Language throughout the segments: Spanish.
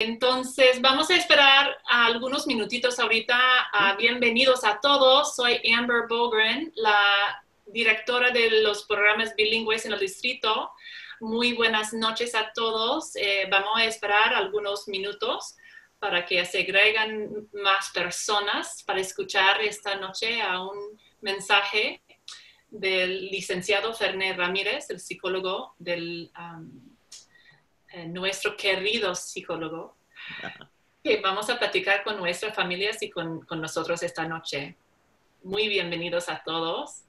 Entonces, vamos a esperar algunos minutitos ahorita. Ah, bienvenidos a todos. Soy Amber Bogren, la directora de los programas bilingües en el distrito. Muy buenas noches a todos. Eh, vamos a esperar algunos minutos para que se agreguen más personas para escuchar esta noche a un mensaje del licenciado Ferné Ramírez, el psicólogo del eh, nuestro querido psicólogo, que vamos a platicar con nuestras familias y con, nosotros esta noche. Muy bienvenidos a todos.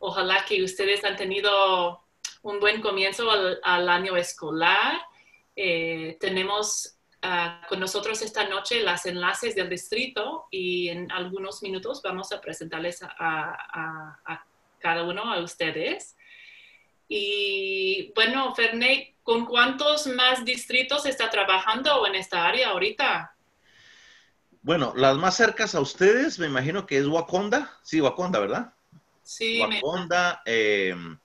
Ojalá que ustedes han tenido un buen comienzo al, año escolar. Eh, tenemos ah, con nosotros esta noche las enlaces del distrito y en algunos minutos vamos a presentarles a, cada uno a ustedes. Y bueno, Fernet, ¿Con cuántos más distritos está trabajando en esta área ahorita? Bueno, las más cercas a ustedes, me imagino que es Waconda. Sí, Waconda, ¿verdad? Sí. Waconda. Em,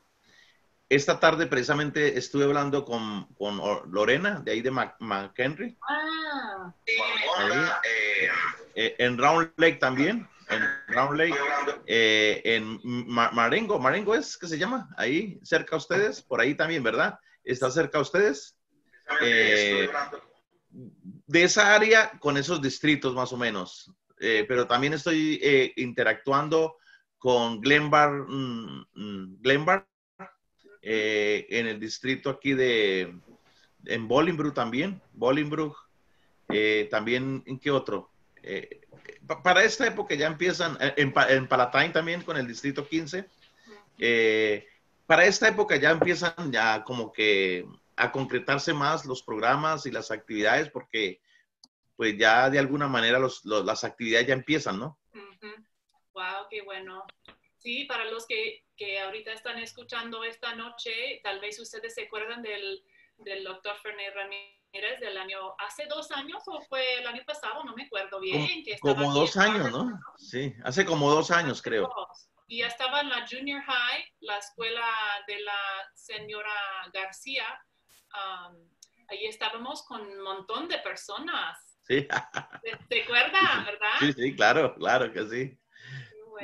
esta tarde precisamente estuve hablando con, Lorena, de ahí de McHenry. Ah, sí. Em, eh, en Round Lake también. En Round Lake. Eh, en Marengo. Marengo es que se llama. Ahí, cerca a ustedes. Por ahí también, ¿verdad? está cerca a ustedes. Eh, de esa área con esos distritos más o menos. Eh, pero también estoy eh, interactuando con Glenbar, mm, mm, Glenbar en el distrito aquí de, en Bolingbrook también, Bolingbrook, también, ¿en qué otro? para esta época ya empiezan, en, en Palatine también con el distrito 15, eh, para esta época ya empiezan ya como que a concretarse más los programas y las actividades porque pues ya de alguna manera las actividades ya empiezan, ¿no? Wow, qué bueno. Sí, para los que, que, ahorita están escuchando esta noche, tal vez ustedes se acuerdan del, del doctor Ferné Ramírez del año, hace dos años o fue el año pasado, no me acuerdo bien. Como, dos años, ¿no? Sí, hace como dos años creo y ya estaba en la junior high, la escuela de la señora García. Ahí estábamos con un montón de personas. Sí. verdad? Sí, sí, claro, claro que sí.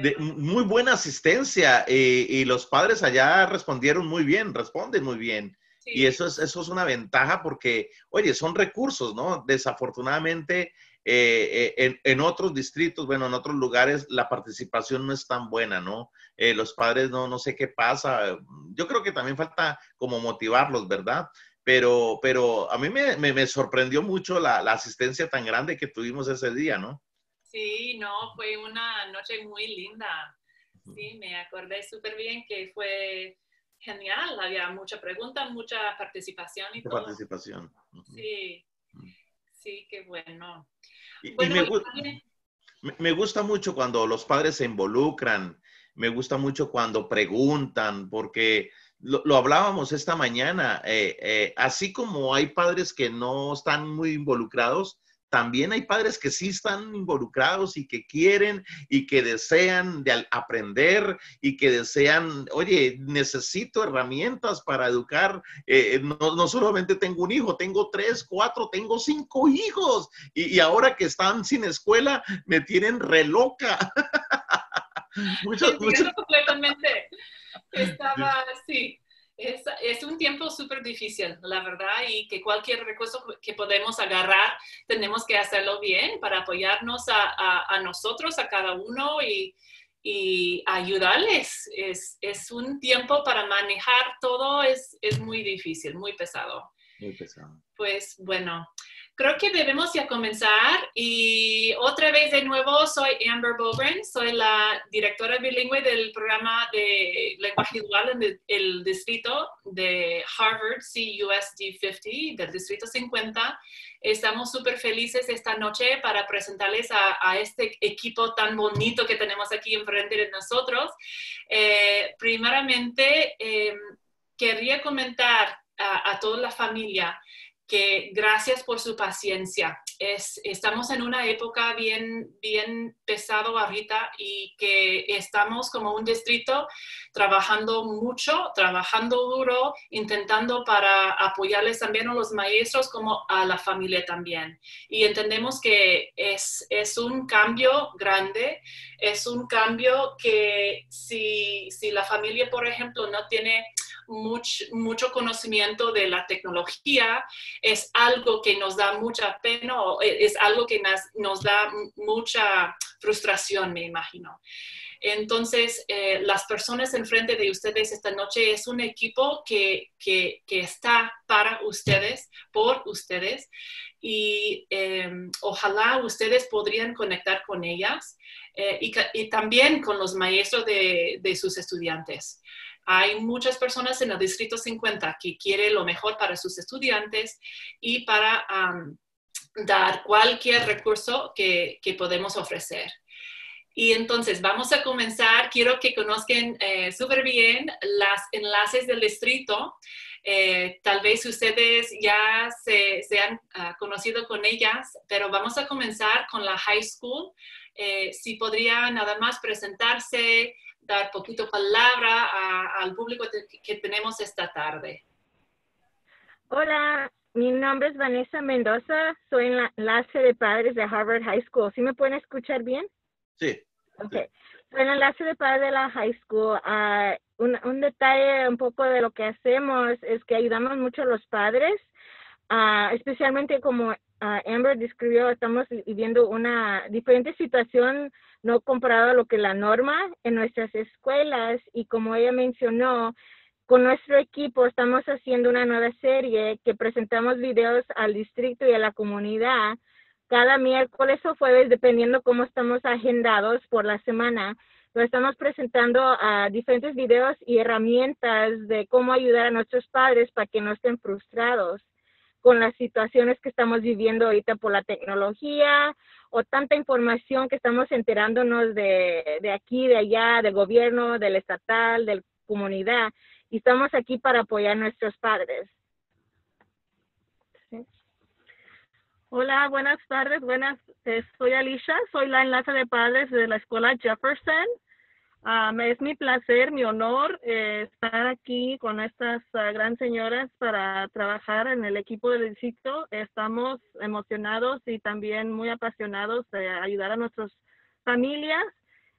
De, muy buena asistencia eh, y los padres allá respondieron muy bien, responden muy bien. Y eso es, eso es una ventaja porque, oye, son recursos, ¿no? Desafortunadamente, eh, eh, en, otros distritos, bueno, en otros lugares la participación no es tan buena, ¿no? Eh, los padres no, no sé qué pasa. Yo creo que también falta como motivarlos, ¿verdad? Pero, pero a mí me, sorprendió mucho la, asistencia tan grande que tuvimos ese día, ¿no? Sí, no, fue una noche muy linda. Sí, me acordé súper bien que fue genial. Había muchas preguntas, mucha participación y mucha participación. Sí, sí, qué bueno. Y, me, gusta, mucho cuando los padres se involucran, me gusta mucho cuando preguntan, porque lo, hablábamos esta mañana, eh, eh, así como hay padres que no están muy involucrados, también hay padres que sí están involucrados y que quieren y que desean de aprender y que desean, oye, necesito herramientas para educar. Eh, eh, no, solamente tengo un hijo, tengo tres, cuatro, tengo cinco hijos. Y, ahora que están sin escuela, me tienen reloca. muchas, muchas... completamente. Estaba así. Es, un tiempo súper difícil, la verdad, y que cualquier recurso que podemos agarrar, tenemos que hacerlo bien para apoyarnos a, nosotros, a cada uno y, ayudarles. Es, un tiempo para manejar todo, es, es muy difícil, muy pesado. Muy pesado. Pues bueno, creo que debemos ya comenzar y otra vez de nuevo soy Amber Bogren, soy la directora bilingüe del programa de lenguaje dual en el distrito de Harvard CUSD 50, del distrito 50. Estamos súper felices esta noche para presentarles a, este equipo tan bonito que tenemos aquí enfrente de nosotros. Eh, primeramente, em, quería comentar a, a toda la familia que gracias por su paciencia. Es, estamos en una época bien, bien pesado ahorita y que estamos como un distrito trabajando mucho, trabajando duro, intentando para apoyarles también a los maestros como a la familia también. Y entendemos que es, es un cambio grande, es un cambio que si, si la familia, por ejemplo, no tiene mucho conocimiento de la tecnología es algo que nos da mucha pena o eh, es algo que nos, da mucha frustración, me imagino. Entonces, eh, las personas enfrente de ustedes esta noche es un equipo que, que, está para ustedes, por ustedes, y em, ojalá ustedes podrían conectar con ellas eh, y, también con los maestros de, de sus estudiantes. Hay muchas personas en el Distrito 50 que quieren lo mejor para sus estudiantes y para dar cualquier recurso que, que, podemos ofrecer. Y entonces vamos a comenzar. Quiero que conozcan eh, súper bien las enlaces del distrito. Eh, tal vez ustedes ya se, han ah, conocido con ellas, pero vamos a comenzar con la high school. Eh, si podría nada más presentarse, dar poquito palabra al público que tenemos esta tarde. Hola, mi nombre es Vanessa Mendoza, soy en la enlace de padres de Harvard High School. ¿Sí me pueden escuchar bien? Sí. Ok. Soy en enlace de padres de la High School. Ah, un, detalle un poco de lo que hacemos es que ayudamos mucho a los padres, ah, especialmente como Amber describió, estamos viviendo una diferente situación no comparado a lo que la norma en nuestras escuelas y como ella mencionó, con nuestro equipo estamos haciendo una nueva serie que presentamos videos al distrito y a la comunidad cada miércoles o jueves, dependiendo cómo estamos agendados por la semana. lo estamos presentando a diferentes videos y herramientas de cómo ayudar a nuestros padres para que no estén frustrados con las situaciones que estamos viviendo ahorita por la tecnología o tanta información que estamos enterándonos de, aquí, de allá, del gobierno, del estatal, de la comunidad. Y estamos aquí para apoyar a nuestros padres. Hola, buenas tardes, buenas, eh, soy Alicia, soy la enlace de padres de la escuela Jefferson Ah, es mi placer, mi honor eh, estar aquí con estas ah, gran señoras para trabajar en el equipo del distrito. Estamos emocionados y también muy apasionados de ayudar a nuestras familias.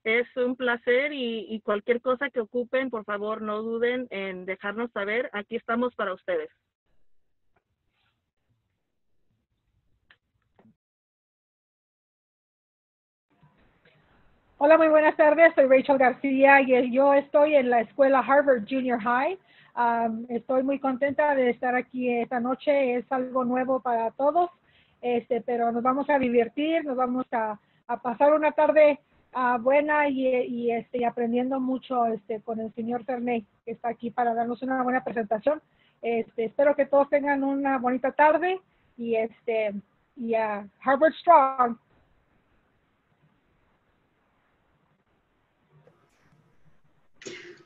Es un placer y cualquier cosa que ocupen, por favor, no duden en dejarnos saber. Aquí estamos para ustedes. Hola, muy buenas tardes. Soy Rachel García y yo estoy en la escuela Harvard Junior High. estoy muy contenta de estar aquí esta noche. Es algo nuevo para todos, este, pero nos vamos a divertir, nos vamos a, pasar una tarde ah, buena y, y este, aprendiendo mucho este, con el señor Cernay, que está aquí para darnos una buena presentación. Este, espero que todos tengan una bonita tarde y, este, y ah, Harvard Strong.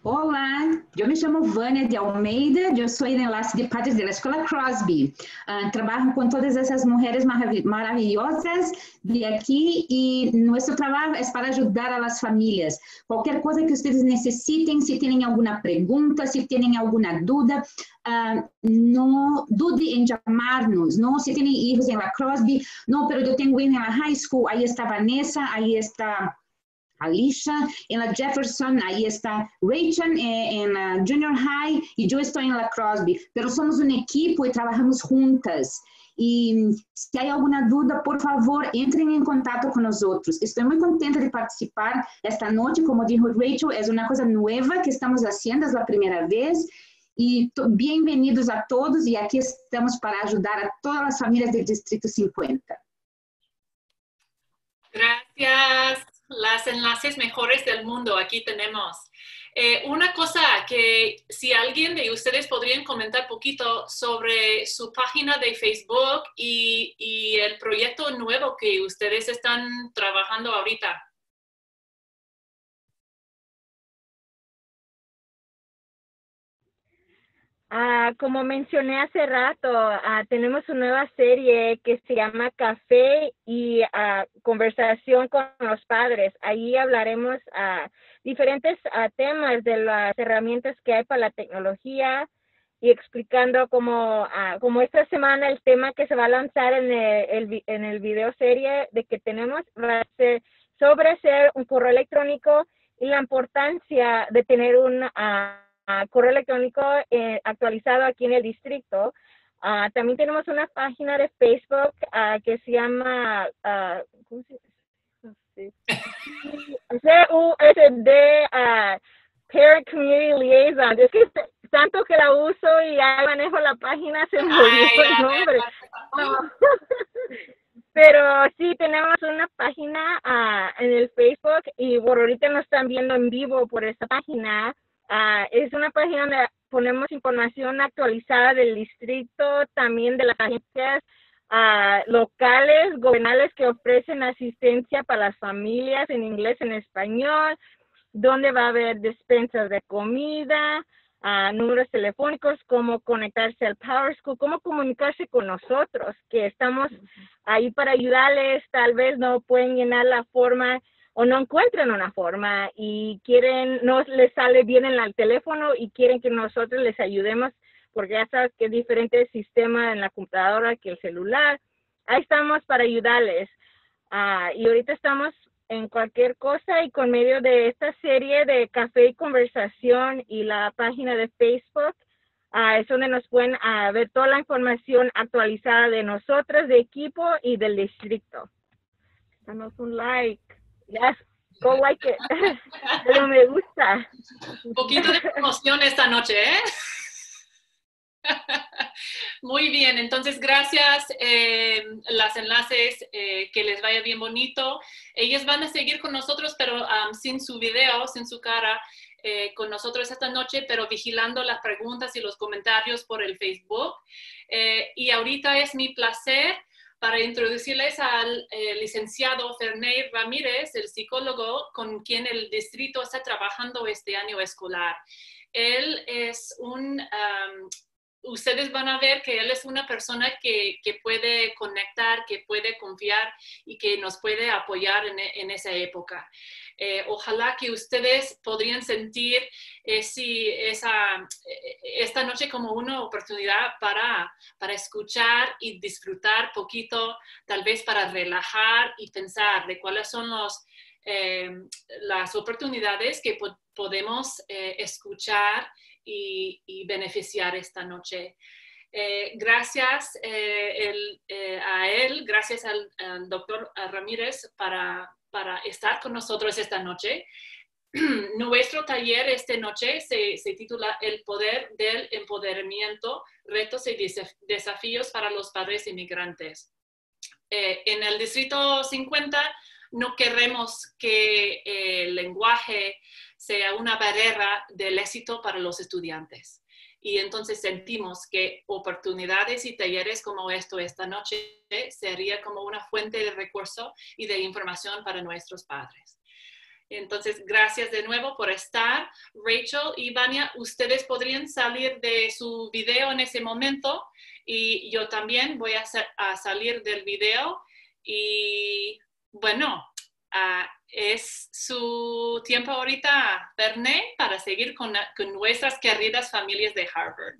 Olá, eu me chamo Vânia de Almeida, eu sou Enlace de Padres da Escola Crosby. Uh, trabalho com todas essas mulheres marav maravilhosas de aqui e nosso trabalho é para ajudar as famílias. Qualquer coisa que vocês necessitem, se têm alguma pergunta, se têm alguma dúvida, uh, não dude em chamar-nos. Não se têm filhos em La Crosby, não, mas eu tenho em La High School, aí está Vanessa, aí está Alicia, en la Jefferson, ahí está Rachel eh, en la Junior High y yo estoy en la Crosby, pero somos un equipo y trabajamos juntas. E se há alguma dúvida, por favor, entrem em contato com nós outros. Estou muito contente de participar esta noite, como disse Rachel, é uma coisa nova que estamos fazendo, é a primeira vez. E bem-vindos a todos e aqui estamos para ajudar a todas as famílias do Distrito 50. Gracias. las enlaces mejores del mundo aquí tenemos. Eh, una cosa que si alguien de ustedes podrían comentar poquito sobre su página de Facebook y el proyecto nuevo que ustedes están trabajando ahorita. Ah, como mencioné hace rato, ah, tenemos una nueva serie que se llama Café y ah, Conversación con los Padres. Ahí hablaremos diferentes temas de las herramientas que hay para la tecnología y explicando como, como esta semana el tema que se va a lanzar en el, en el video serie de que tenemos va a ser sobre ser un correo electrónico y la importancia de tener un... Ah, correo electrónico eh, actualizado aquí en el distrito. Ah, también tenemos una página de Facebook ah, que se llama ¿cómo se CUSD Parent Community Liaison. Es que tanto que la uso y ya manejo la página se me olvidó el nombre. Pero sí, tenemos una página en el Facebook y por ahorita nos están viendo en vivo por esta página. Ah, es una página donde ponemos información actualizada del distrito, también de las agencias ah, locales, gobernales que ofrecen asistencia para las familias en inglés, en español, donde va a haber despensas de comida, ah, números telefónicos, cómo conectarse al Power School, cómo comunicarse con nosotros, que estamos ahí para ayudarles, tal vez no pueden llenar la forma o no encuentran una forma y quieren, no les sale bien en el teléfono y quieren que nosotros les ayudemos porque ya sabes que es diferente el sistema en la computadora que el celular. Ahí estamos para ayudarles. Ah, y ahorita estamos en cualquier cosa y con medio de esta serie de café y conversación y la página de Facebook, ah, es donde nos pueden ah, ver toda la información actualizada de nosotras de equipo y del distrito. Danos un like go like it. Pero me gusta. Un poquito de emoción esta noche, ¿eh? Muy bien, entonces gracias. Eh, las enlaces, eh, que les vaya bien bonito. Ellas van a seguir con nosotros, pero sin su video, sin su cara, eh, con nosotros esta noche, pero vigilando las preguntas y los comentarios por el Facebook. y ahorita es mi placer para introducirles al eh, licenciado Ferney Ramírez, el psicólogo con quien el distrito está trabajando este año escolar. Él es un ustedes van a ver que él es una persona que, puede conectar, que puede confiar y que nos puede apoyar en, esa época. Eh, ojalá que ustedes podrían sentir eh, si esa, eh, esta noche como una oportunidad para, escuchar y disfrutar poquito, tal vez para relajar y pensar de cuáles son los, las oportunidades que podemos escuchar y, beneficiar esta noche. Eh, gracias eh, eh, a él, gracias al, doctor Ramírez para, estar con nosotros esta noche. Nuestro taller esta noche se, titula El poder del empoderamiento, retos y desafíos para los padres inmigrantes. en el Distrito 50 no queremos que el lenguaje sea una barrera del éxito para los estudiantes. Y entonces sentimos que oportunidades y talleres como esto esta noche sería como una fuente de recurso y de información para nuestros padres. Entonces, gracias de nuevo por estar. Rachel y Vania, ustedes podrían salir de su video en ese momento y yo también voy a, salir del video. Y bueno, ah, es su tiempo ahorita, Berné, para seguir con, nuestras queridas familias de Harvard.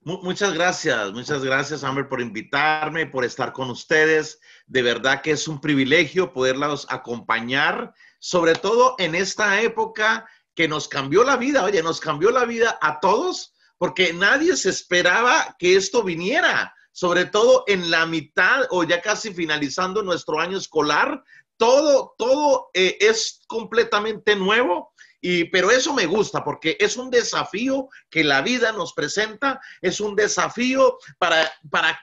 Muchas gracias, muchas gracias, Amber, por invitarme, por estar con ustedes. De verdad que es un privilegio poderlos acompañar, sobre todo en esta época que nos cambió la vida. Oye, nos cambió la vida a todos porque nadie se esperaba que esto viniera sobre todo en la mitad o ya casi finalizando nuestro año escolar, todo, todo eh, es completamente nuevo. Y, pero eso me gusta porque es un desafío que la vida nos presenta, es un desafío para,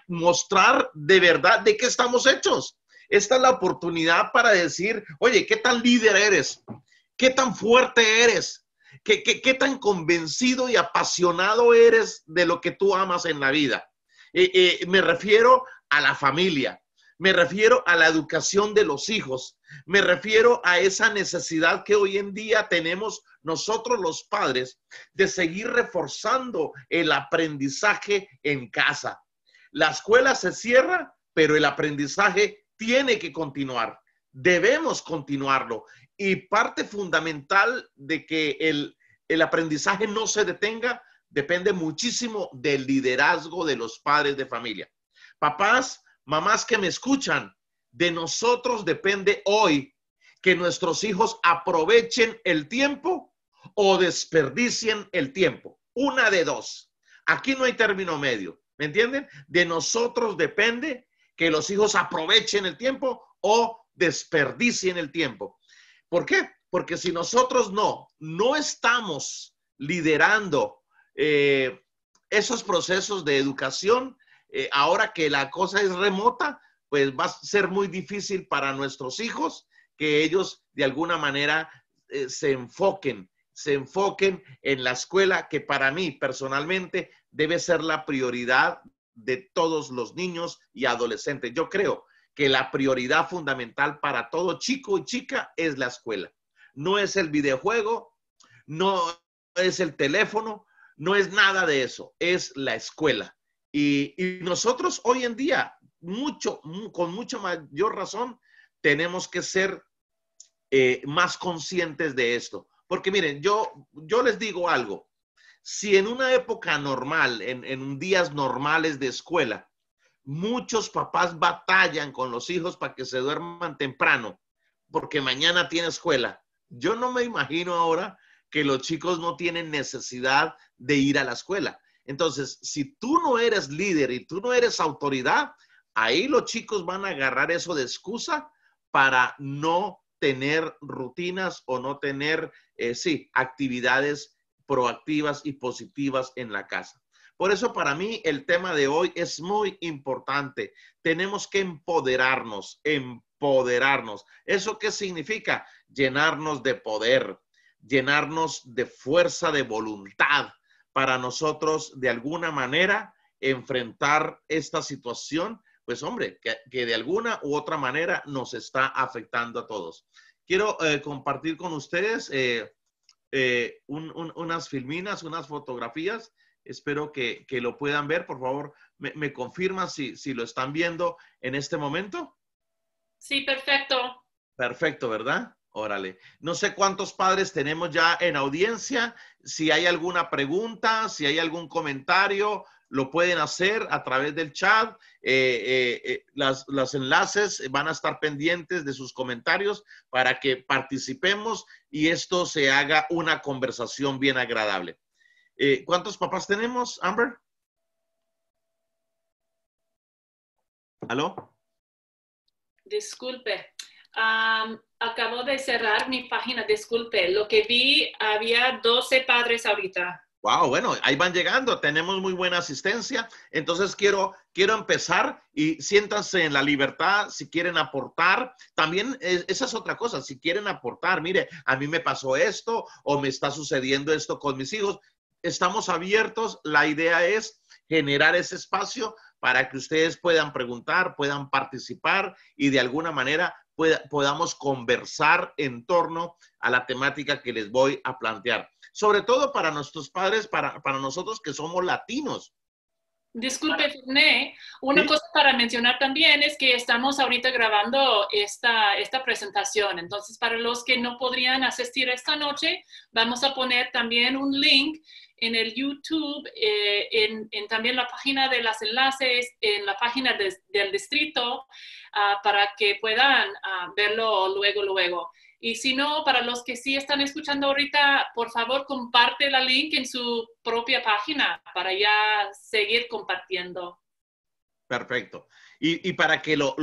mostrar de verdad de qué estamos hechos. Esta es la oportunidad para decir, oye, ¿qué tan líder eres? ¿Qué tan fuerte eres? ¿Qué, tan convencido y apasionado eres de lo que tú amas en la vida? Eh, eh, me refiero a la familia, me refiero a la educación de los hijos, me refiero a esa necesidad que hoy en día tenemos nosotros los padres de seguir reforzando el aprendizaje en casa. La escuela se cierra, pero el aprendizaje tiene que continuar. Debemos continuarlo. Y parte fundamental de que el, el aprendizaje no se detenga depende muchísimo del liderazgo de los padres de familia. Papás, mamás que me escuchan, de nosotros depende hoy que nuestros hijos aprovechen el tiempo o desperdicien el tiempo. Una de dos. Aquí no hay término medio, ¿me entienden? De nosotros depende que los hijos aprovechen el tiempo o desperdicien el tiempo. ¿Por qué? Porque si nosotros no, no estamos liderando eh, esos procesos de educación, eh, ahora que la cosa es remota, pues va a ser muy difícil para nuestros hijos que ellos de alguna manera eh, se enfoquen, se enfoquen en la escuela, que para mí personalmente debe ser la prioridad de todos los niños y adolescentes. Yo creo que la prioridad fundamental para todo chico y chica es la escuela. No es el videojuego, no es el teléfono, no es nada de eso, es la escuela. Y, nosotros hoy en día, mucho, con mucha mayor razón, tenemos que ser eh, más conscientes de esto. Porque miren, yo, yo les digo algo. Si en una época normal, en días normales de escuela, muchos papás batallan con los hijos para que se duerman temprano, porque mañana tiene escuela. Yo no me imagino ahora que los chicos no tienen necesidad de ir a la escuela. Entonces, si tú no eres líder y tú no eres autoridad, ahí los chicos van a agarrar eso de excusa para no tener rutinas o no tener, eh, sí, actividades proactivas y positivas en la casa. Por eso para mí el tema de hoy es muy importante. Tenemos que empoderarnos, empoderarnos. ¿Eso qué significa? Llenarnos de poder, llenarnos de fuerza de voluntad, para nosotros de alguna manera enfrentar esta situación, pues hombre, que, de alguna u otra manera nos está afectando a todos. Quiero eh, compartir con ustedes eh, eh, unas filminas, unas fotografías. Espero que, lo puedan ver. Por favor, me, confirma confirman si, si lo están viendo en este momento. Sí, perfecto. Perfecto, ¿verdad? Órale. No sé cuántos padres tenemos ya en audiencia. Si hay alguna pregunta, si hay algún comentario, lo pueden hacer a través del chat. Eh, eh, eh, las, los enlaces van a estar pendientes de sus comentarios para que participemos y esto se haga una conversación bien agradable. ¿Cuántos papás tenemos, Amber? ¿Aló? Disculpe, acabo de cerrar mi página, disculpe. Lo que vi, había 12 padres ahorita. Wow, bueno, ahí van llegando, tenemos muy buena asistencia. Entonces quiero, quiero empezar y siéntanse en la libertad si quieren aportar. También esa es otra cosa, si quieren aportar, mire, a mí me pasó esto o me está sucediendo esto con mis hijos. Estamos abiertos, la idea es generar ese espacio para que ustedes puedan preguntar, puedan participar y de alguna manera podamos conversar en torno a la temática que les voy a plantear. Sobre todo para nuestros padres, para, para nosotros que somos latinos, Disculpe, Ferné, una cosa para mencionar también es que estamos ahorita grabando esta, esta presentación. Entonces, para los que no podrían asistir esta noche, vamos a poner también un link en el YouTube, eh, en, también la página de los enlaces, en la página del distrito, ah, para que puedan ah, verlo luego, luego. Y si no, para los que sí están escuchando ahorita, por favor comparte la link en su propia página para ya seguir compartiendo. Perfecto. Y, para, que lo,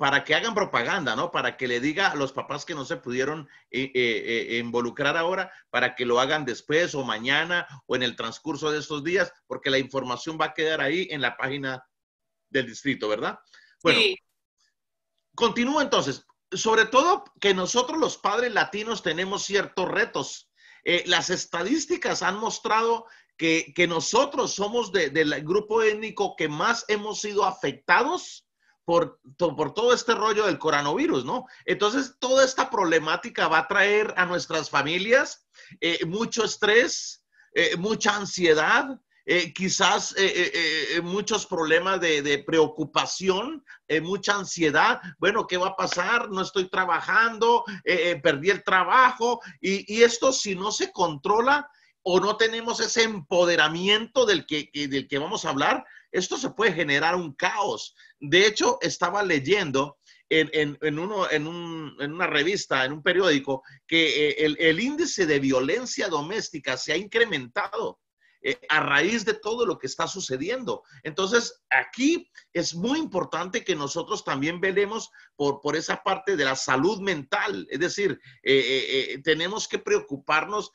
para que hagan propaganda, ¿no? Para que le diga a los papás que no se pudieron eh, eh, eh, involucrar ahora, para que lo hagan después o mañana o en el transcurso de estos días, porque la información va a quedar ahí en la página del distrito, ¿verdad? Bueno, sí. continúo entonces sobre todo que nosotros los padres latinos tenemos ciertos retos. Eh, las estadísticas han mostrado que, nosotros somos del grupo étnico que más hemos sido afectados por, por, todo este rollo del coronavirus, ¿no? Entonces, toda esta problemática va a traer a nuestras familias eh, mucho estrés, eh, mucha ansiedad, eh, quizás eh, eh, muchos problemas de, de preocupación, mucha ansiedad, bueno, ¿qué va a pasar? No estoy trabajando, perdí el trabajo y, esto si no se controla o no tenemos ese empoderamiento del que, que vamos a hablar, esto se puede generar un caos. De hecho, estaba leyendo en, una revista, en un periódico, que el, índice de violencia doméstica se ha incrementado eh, a raíz de todo lo que está sucediendo. Entonces, aquí es muy importante que nosotros también velemos por, por esa parte de la salud mental, es decir, eh, eh, tenemos que preocuparnos.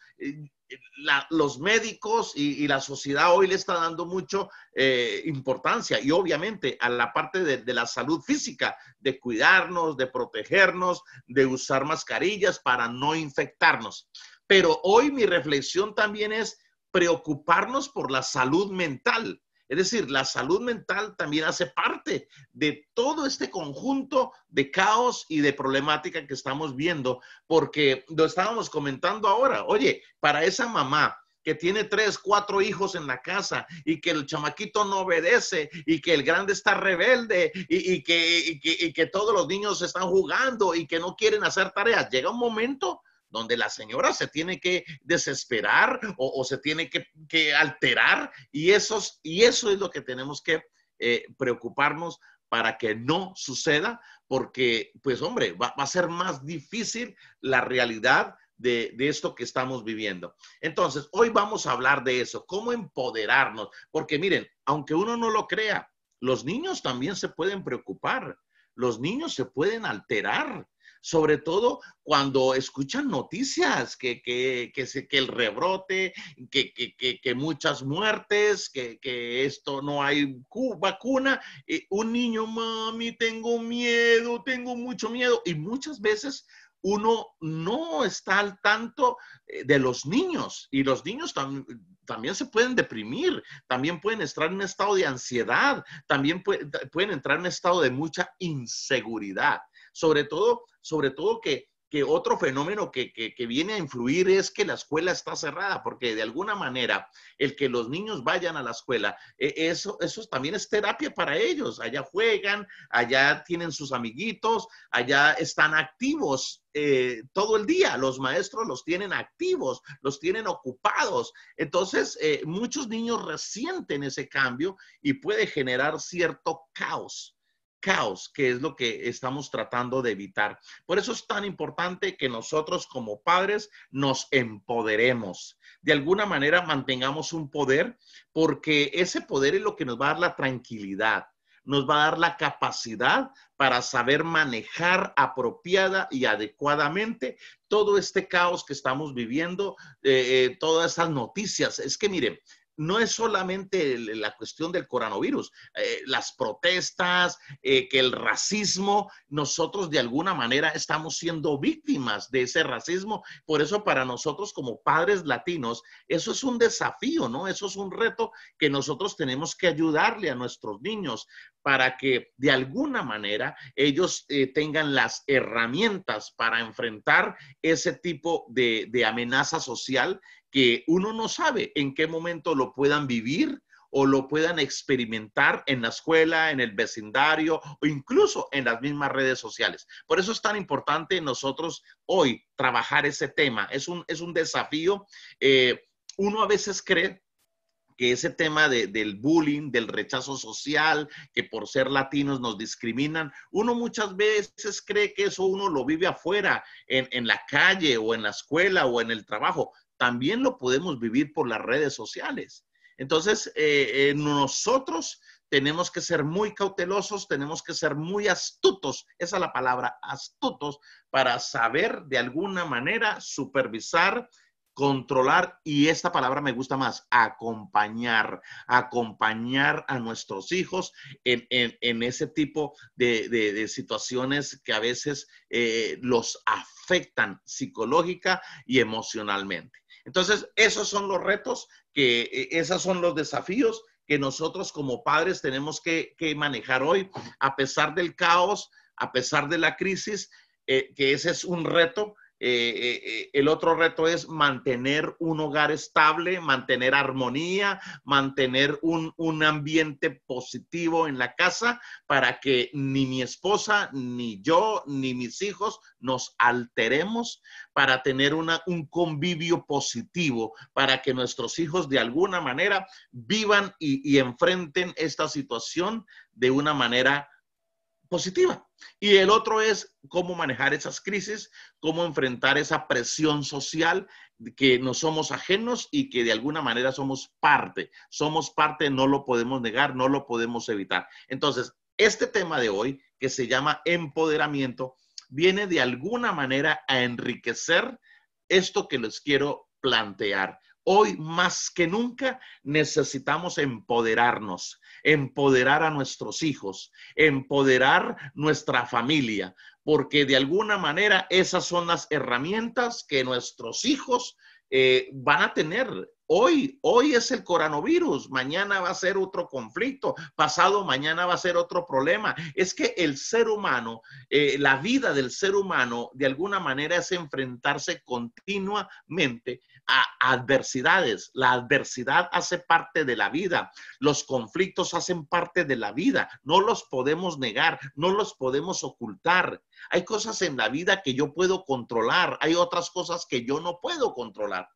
los médicos y, la sociedad hoy le está dando mucho importancia y obviamente a la parte de, la salud física, de cuidarnos, de protegernos, de usar mascarillas para no infectarnos. Pero hoy mi reflexión también es preocuparnos por la salud mental. Es decir, la salud mental también hace parte de todo este conjunto de caos y de problemática que estamos viendo, porque lo estábamos comentando ahora. Oye, para esa mamá que tiene tres, cuatro hijos en la casa y que el chamaquito no obedece y que el grande está rebelde y, que, que, y que todos los niños están jugando y que no quieren hacer tareas, llega un momento donde la señora se tiene que desesperar o, se tiene que, alterar y, esos, y eso es lo que tenemos que eh, preocuparnos para que no suceda, porque, pues hombre, va, a ser más difícil la realidad de, de, esto que estamos viviendo. Entonces, hoy vamos a hablar de eso, cómo empoderarnos, porque miren, aunque uno no lo crea, los niños también se pueden preocupar, los niños se pueden alterar, sobre todo cuando escuchan noticias que, que, el rebrote, que, que muchas muertes, que, esto no hay vacuna. un niño, mami, tengo miedo, tengo mucho miedo. Y muchas veces uno no está al tanto eh, de los niños y los niños también se pueden deprimir, también pueden estar en un estado de ansiedad, también pueden entrar en un estado de mucha inseguridad sobre todo, sobre todo que, otro fenómeno que, viene a influir es que la escuela está cerrada, porque de alguna manera el que los niños vayan a la escuela, e, eso, eso también es terapia para ellos. Allá juegan, allá tienen sus amiguitos, allá están activos eh, todo el día. Los maestros los tienen activos, los tienen ocupados. Entonces, eh, muchos niños resienten ese cambio y puede generar cierto caos caos, que es lo que estamos tratando de evitar. Por eso es tan importante que nosotros como padres nos empoderemos. De alguna manera mantengamos un poder porque ese poder es lo que nos va a dar la tranquilidad, nos va a dar la capacidad para saber manejar apropiada y adecuadamente todo este caos que estamos viviendo, eh, eh, todas esas noticias. Es que miren, no es solamente la cuestión del coronavirus, eh, las protestas, eh, que el racismo, nosotros de alguna manera estamos siendo víctimas de ese racismo. Por eso para nosotros como padres latinos, eso es un desafío, ¿no? Eso es un reto que nosotros tenemos que ayudarle a nuestros niños para que de alguna manera ellos eh, tengan las herramientas para enfrentar ese tipo de, de amenaza social que uno no sabe en qué momento lo puedan vivir o lo puedan experimentar en la escuela, en el vecindario o incluso en las mismas redes sociales. Por eso es tan importante nosotros hoy trabajar ese tema. Es un, desafío. Eh, uno a veces cree que ese tema del bullying, del rechazo social, que por ser latinos nos discriminan, uno muchas veces cree que eso uno lo vive afuera, en, en la calle o en la escuela o en el trabajo, también lo podemos vivir por las redes sociales. Entonces, eh, eh, nosotros tenemos que ser muy cautelosos, tenemos que ser muy astutos, esa es la palabra, astutos, para saber de alguna manera supervisar, controlar, y esta palabra me gusta más, acompañar, acompañar a nuestros hijos en, ese tipo de, situaciones que a veces eh, los afectan psicológica y emocionalmente. Entonces, esos son los retos, que eh, esos son los desafíos que nosotros como padres tenemos que, manejar hoy, a pesar del caos, a pesar de la crisis, eh, que ese es un reto eh, eh, el otro reto es mantener un hogar estable, mantener armonía, mantener un, ambiente positivo en la casa para que ni mi esposa, ni yo, ni mis hijos nos alteremos para tener una, un convivio positivo, para que nuestros hijos de alguna manera vivan y, y enfrenten esta situación de una manera positiva. Y el otro es cómo manejar esas crisis, cómo enfrentar esa presión social que no somos ajenos y que de alguna manera somos parte. Somos parte, no lo podemos negar, no lo podemos evitar. Entonces, este tema de hoy, que se llama empoderamiento, viene de alguna manera a enriquecer esto que les quiero plantear. Hoy más que nunca necesitamos empoderarnos, empoderar a nuestros hijos, empoderar nuestra familia, porque de alguna manera esas son las herramientas que nuestros hijos eh, van a tener Hoy, hoy es el coronavirus, mañana va a ser otro conflicto, pasado mañana va a ser otro problema. Es que el ser humano, eh, la vida del ser humano, de alguna manera es enfrentarse continuamente a adversidades. La adversidad hace parte de la vida, los conflictos hacen parte de la vida, no los podemos negar, no los podemos ocultar. Hay cosas en la vida que yo puedo controlar, hay otras cosas que yo no puedo controlar.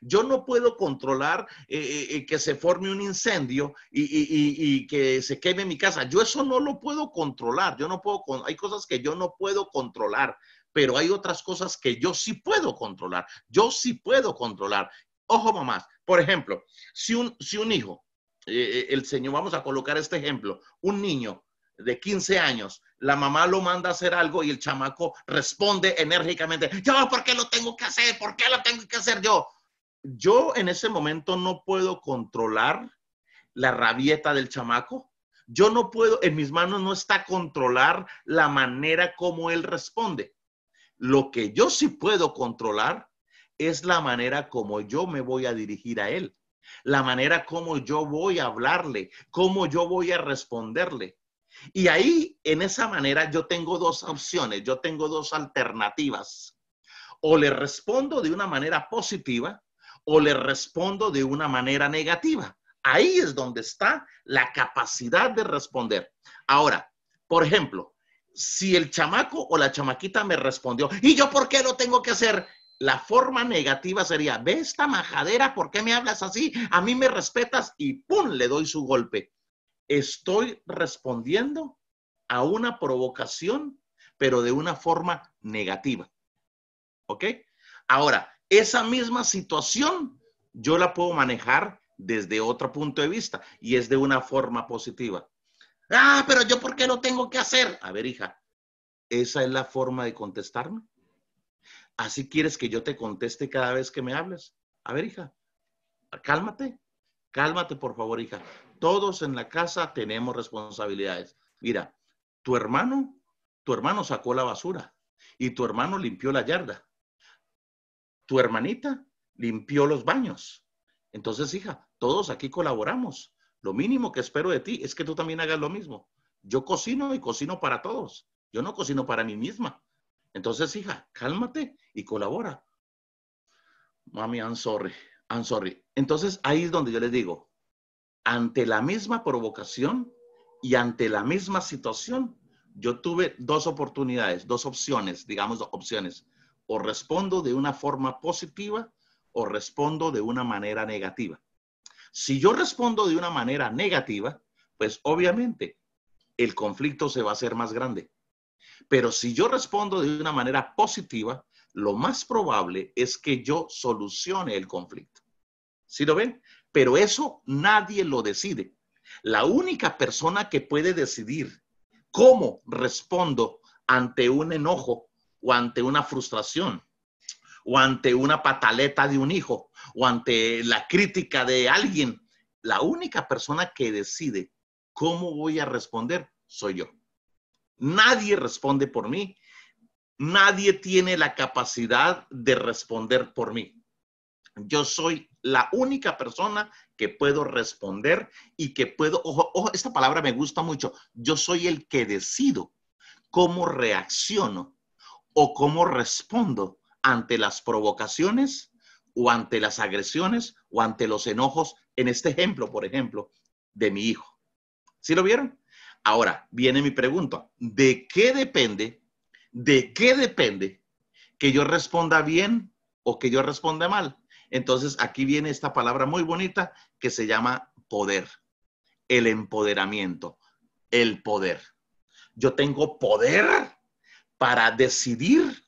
Yo no puedo controlar eh, eh, eh, que se forme un incendio y, que se queme mi casa. Yo eso no lo puedo controlar. Yo no puedo, hay cosas que yo no puedo controlar, pero hay otras cosas que yo sí puedo controlar. Yo sí puedo controlar. Ojo, mamás. Por ejemplo, si un, si un hijo, el señor, vamos a colocar este ejemplo, un niño de 15 años, la mamá lo manda a hacer algo y el chamaco responde enérgicamente, ¿por qué lo tengo que hacer? ¿Por qué lo tengo que hacer yo? yo en ese momento no puedo controlar la rabieta del chamaco. Yo no puedo, en mis manos no está controlar la manera como él responde. Lo que yo sí puedo controlar es la manera como yo me voy a dirigir a él, la manera como yo voy a hablarle, cómo yo voy a responderle. Y ahí, en esa manera, yo tengo dos opciones, yo tengo dos alternativas. O le respondo de una manera positiva o le respondo de una manera negativa. Ahí es donde está la capacidad de responder. Ahora, por ejemplo, si el chamaco o la chamaquita me respondió, ¿y yo por qué lo tengo que hacer? La forma negativa sería, ve esta majadera, ¿por qué me hablas así? A mí me respetas y ¡pum! le doy su golpe. Estoy respondiendo a una provocación, pero de una forma negativa. ¿Ok? Ahora, esa misma situación yo la puedo manejar desde otro punto de vista y es de una forma positiva. Ah, pero yo por qué lo tengo que hacer? A ver, hija, esa es la forma de contestarme. Así quieres que yo te conteste cada vez que me hables. A ver, hija, cálmate, cálmate por favor, hija. Todos en la casa tenemos responsabilidades. Mira, tu hermano, tu hermano sacó la basura y tu hermano limpió la yarda tu hermanita limpió los baños. Entonces, hija, todos aquí colaboramos. Lo mínimo que espero de ti es que tú también hagas lo mismo. Yo cocino y cocino para todos. Yo no cocino para mí misma. Entonces, hija, cálmate y colabora. Mami, I'm sorry, I'm sorry. Entonces, ahí es donde yo les digo, ante la misma provocación y ante la misma situación, yo tuve dos oportunidades, dos opciones, digamos, opciones o respondo de una forma positiva o respondo de una manera negativa. Si yo respondo de una manera negativa, pues obviamente el conflicto se va a hacer más grande. Pero si yo respondo de una manera positiva, lo más probable es que yo solucione el conflicto. ¿Sí lo ven? Pero eso nadie lo decide. La única persona que puede decidir cómo respondo ante un enojo o ante una frustración o ante una pataleta de un hijo o ante la crítica de alguien, la única persona que decide cómo voy a responder soy yo. Nadie responde por mí, nadie tiene la capacidad de responder por mí. Yo soy la única persona que puedo responder y que puedo, ojo, esta palabra me gusta mucho, yo soy el que decido cómo reacciono o cómo respondo ante las provocaciones o ante las agresiones o ante los enojos, en este ejemplo, por ejemplo, de mi hijo. ¿Sí lo vieron? Ahora viene mi pregunta, ¿de qué depende? ¿De qué depende que yo responda bien o que yo responda mal? Entonces aquí viene esta palabra muy bonita que se llama poder, el empoderamiento, el poder. Yo tengo poder para decidir,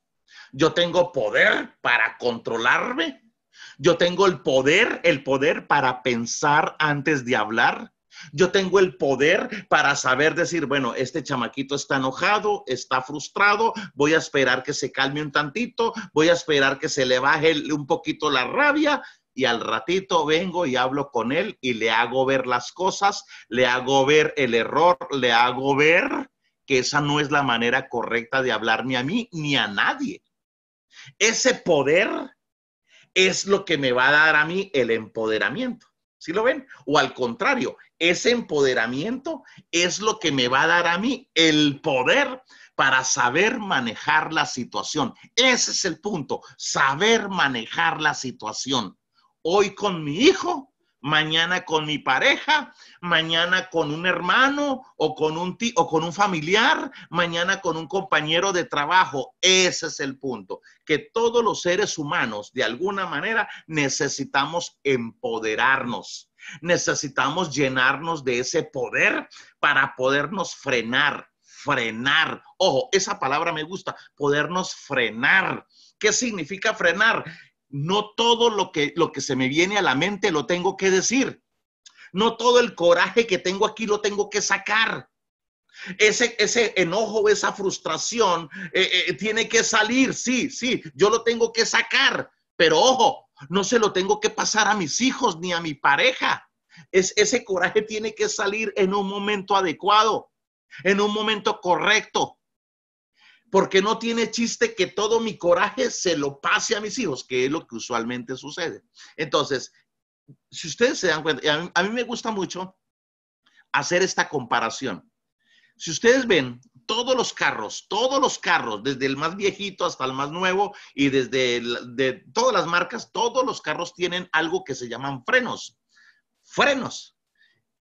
yo tengo poder para controlarme, yo tengo el poder, el poder para pensar antes de hablar. Yo tengo el poder para saber decir, bueno, este chamaquito está enojado, está frustrado, voy a esperar que se calme un tantito, voy a esperar que se le baje un poquito la rabia y al ratito vengo y hablo con él y le hago ver las cosas, le hago ver el error, le hago ver esa no es la manera correcta de hablar ni a mí ni a nadie. Ese poder es lo que me va a dar a mí el empoderamiento. ¿Sí lo ven? O al contrario, ese empoderamiento es lo que me va a dar a mí el poder para saber manejar la situación. Ese es el punto, saber manejar la situación. Hoy con mi hijo mañana con mi pareja, mañana con un hermano o con un o con un familiar, mañana con un compañero de trabajo. Ese es el punto, que todos los seres humanos de alguna manera necesitamos empoderarnos. Necesitamos llenarnos de ese poder para podernos frenar, frenar. Ojo, esa palabra me gusta, podernos frenar. ¿Qué significa frenar? no todo lo que, lo que se me viene a la mente lo tengo que decir. No todo el coraje que tengo aquí lo tengo que sacar. Ese, ese enojo, esa frustración eh, eh, tiene que salir, sí, sí, yo lo tengo que sacar, pero ojo, no se lo tengo que pasar a mis hijos ni a mi pareja. Es, ese coraje tiene que salir en un momento adecuado, en un momento correcto, porque no tiene chiste que todo mi coraje se lo pase a mis hijos, que es lo que usualmente sucede. Entonces, si ustedes se dan cuenta, a mí, me gusta mucho hacer esta comparación. Si ustedes ven, todos los carros, todos los carros, desde el más viejito hasta el más nuevo y desde de todas las marcas, todos los carros tienen algo que se llaman frenos. Frenos.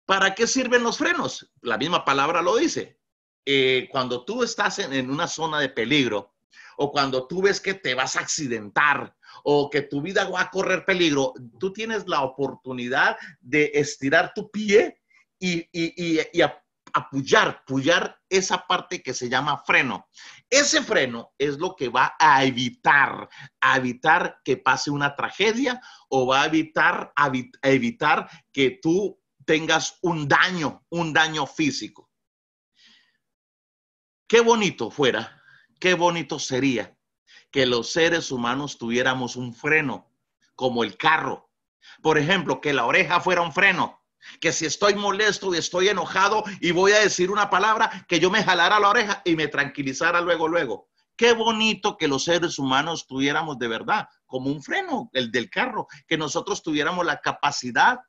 ¿Para qué sirven los frenos? La misma palabra lo dice. Eh, cuando tú estás en, una zona de peligro o cuando tú ves que te vas a accidentar o que tu vida va a correr peligro, tú tienes la oportunidad de estirar tu pie y, apoyar, apoyar esa parte que se llama freno. Ese freno es lo que va a evitar, a evitar que pase una tragedia o va a evitar, a evitar que tú tengas un daño, un daño físico. Qué bonito fuera, qué bonito sería que los seres humanos tuviéramos un freno, como el carro. Por ejemplo, que la oreja fuera un freno, que si estoy molesto y estoy enojado y voy a decir una palabra, que yo me jalara la oreja y me tranquilizara luego, luego. Qué bonito que los seres humanos tuviéramos de verdad como un freno, el del carro, que nosotros tuviéramos la capacidad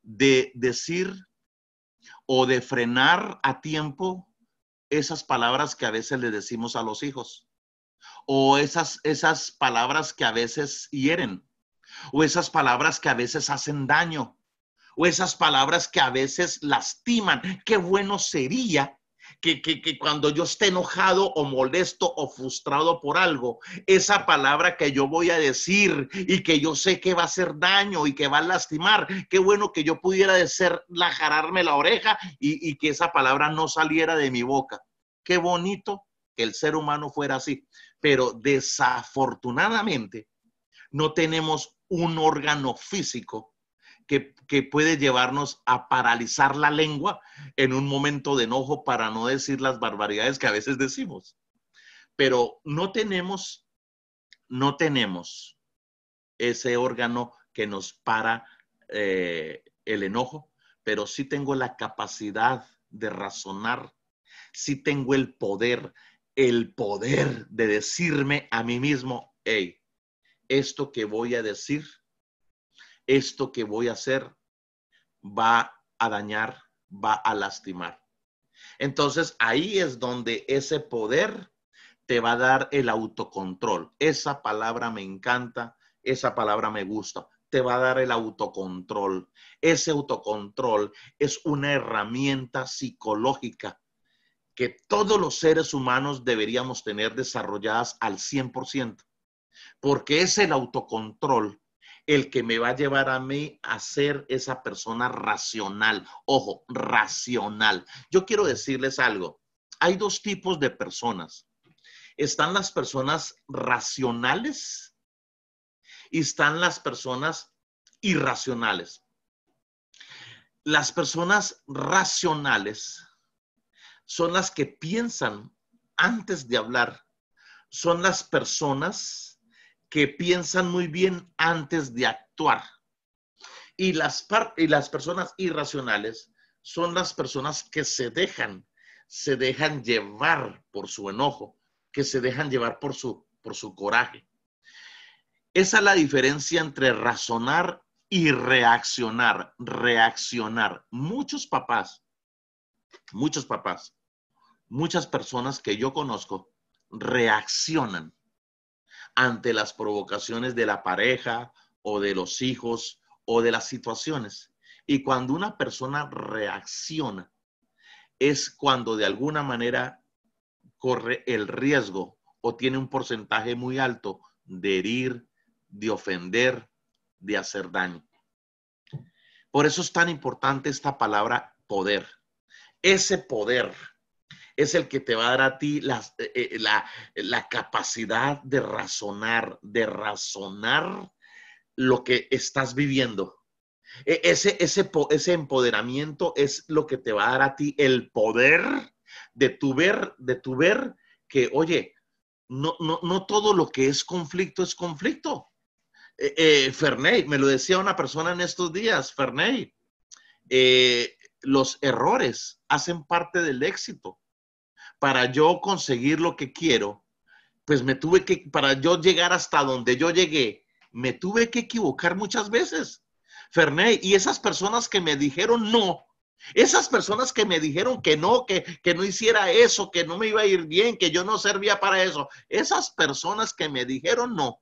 de decir o de frenar a tiempo esas palabras que a veces le decimos a los hijos, o esas, esas palabras que a veces hieren, o esas palabras que a veces hacen daño, o esas palabras que a veces lastiman. Qué bueno sería que, cuando yo esté enojado o molesto o frustrado por algo, esa palabra que yo voy a decir y que yo sé que va a hacer daño y que va a lastimar, qué bueno que yo pudiera decir, lajararme la oreja y, y que esa palabra no saliera de mi boca. Qué bonito que el ser humano fuera así, pero desafortunadamente no tenemos un órgano físico que, puede llevarnos a paralizar la lengua en un momento de enojo para no decir las barbaridades que a veces decimos. Pero no tenemos, no tenemos ese órgano que nos para eh, el enojo, pero sí tengo la capacidad de razonar, sí tengo el poder, el poder de decirme a mí mismo, hey, esto que voy a decir esto que voy a hacer va a dañar, va a lastimar. Entonces ahí es donde ese poder te va a dar el autocontrol. Esa palabra me encanta, esa palabra me gusta. Te va a dar el autocontrol. Ese autocontrol es una herramienta psicológica que todos los seres humanos deberíamos tener desarrolladas al 100%, porque es el autocontrol el que me va a llevar a mí a ser esa persona racional. Ojo, racional. Yo quiero decirles algo. Hay dos tipos de personas. Están las personas racionales y están las personas irracionales. Las personas racionales son las que piensan antes de hablar. Son las personas que piensan muy bien antes de actuar. Y las, las personas irracionales son las personas que se dejan, se dejan llevar por su enojo, que se dejan llevar por su, por su coraje. Esa es la diferencia entre razonar y reaccionar, reaccionar. Muchos papás, muchos papás, muchas personas que yo conozco reaccionan ante las provocaciones de la pareja o de los hijos o de las situaciones. Y cuando una persona reacciona, es cuando de alguna manera corre el riesgo o tiene un porcentaje muy alto de herir, de ofender, de hacer daño. Por eso es tan importante esta palabra poder. Ese poder es el que te va a dar a ti eh, eh, eh, la, la, capacidad de razonar, de razonar lo que estás viviendo. E, ese, ese, ese empoderamiento es lo que te va a dar a ti el poder de tu ver, de tu ver que, oye, no, no, todo lo que es conflicto es conflicto. Ferney, me lo decía una persona en estos días, Ferney, los errores hacen parte del éxito para yo conseguir lo que quiero, pues me tuve que, para yo llegar hasta donde yo llegué, me tuve que equivocar muchas veces. Ferné, y esas personas que me dijeron no, esas personas que me dijeron que no, que, que no hiciera eso, que no me iba a ir bien, que yo no servía para eso, esas personas que me dijeron no,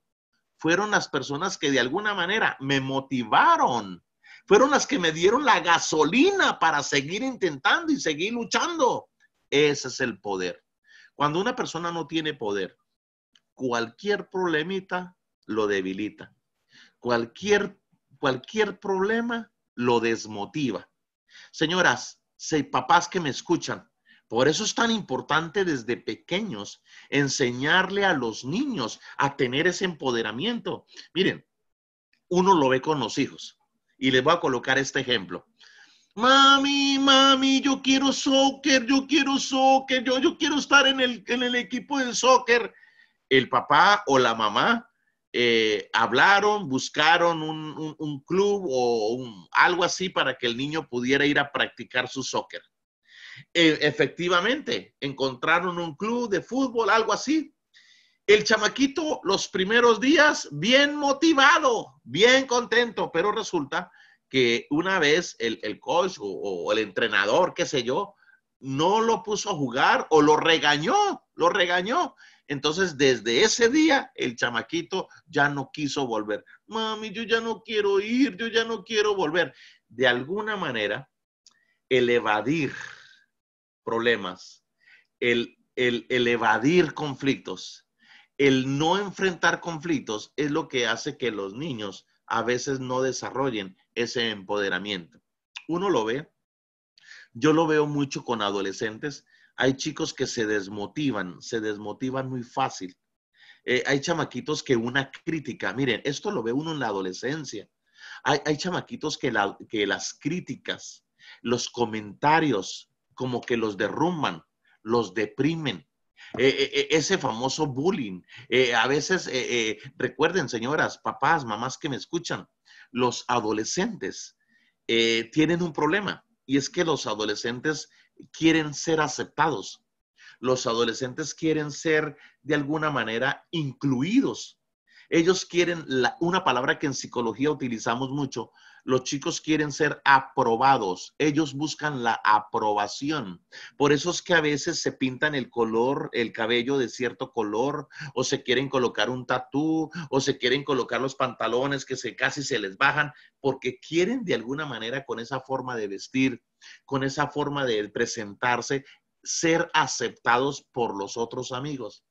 fueron las personas que de alguna manera me motivaron, fueron las que me dieron la gasolina para seguir intentando y seguir luchando. Ese es el poder. Cuando una persona no tiene poder, cualquier problemita lo debilita. Cualquier, cualquier problema lo desmotiva. Señoras, papás que me escuchan, por eso es tan importante desde pequeños enseñarle a los niños a tener ese empoderamiento. Miren, uno lo ve con los hijos. Y les voy a colocar este ejemplo. Mami, mami, yo quiero soccer, yo quiero soccer, yo, yo quiero estar en el, equipo de soccer. El papá o la mamá eh, hablaron, buscaron un, club o algo así para que el niño pudiera ir a practicar su soccer. Eh, efectivamente, encontraron un club de fútbol, algo así. El chamaquito los primeros días bien motivado, bien contento, pero resulta que una vez el, coach o, el entrenador, qué sé yo, no lo puso a jugar o lo regañó, lo regañó. Entonces, desde ese día, el chamaquito ya no quiso volver. Mami, yo ya no quiero ir, yo ya no quiero volver. De alguna manera, el evadir problemas, el evadir conflictos, el no enfrentar conflictos es lo que hace que los niños a veces no desarrollen ese empoderamiento. Uno lo ve, yo lo veo mucho con adolescentes, hay chicos que se desmotivan, se desmotivan muy fácil. Eh, hay chamaquitos que una crítica, miren, esto lo ve uno en la adolescencia. Hay, chamaquitos que, que las críticas, los comentarios, como que los derrumban, los deprimen. Eh, eh, ese famoso bullying. a veces, recuerden, señoras, papás, mamás que me escuchan, los adolescentes eh, tienen un problema y es que los adolescentes quieren ser aceptados. Los adolescentes quieren ser de alguna manera incluidos. Ellos quieren una palabra que en psicología utilizamos mucho, los chicos quieren ser aprobados, ellos buscan la aprobación. Por eso es que a veces se pintan el color, el cabello de cierto color, o se quieren colocar un tatú, o se quieren colocar los pantalones que se, casi se les bajan, porque quieren de alguna manera con esa forma de vestir, con esa forma de presentarse, ser aceptados por los otros amigos.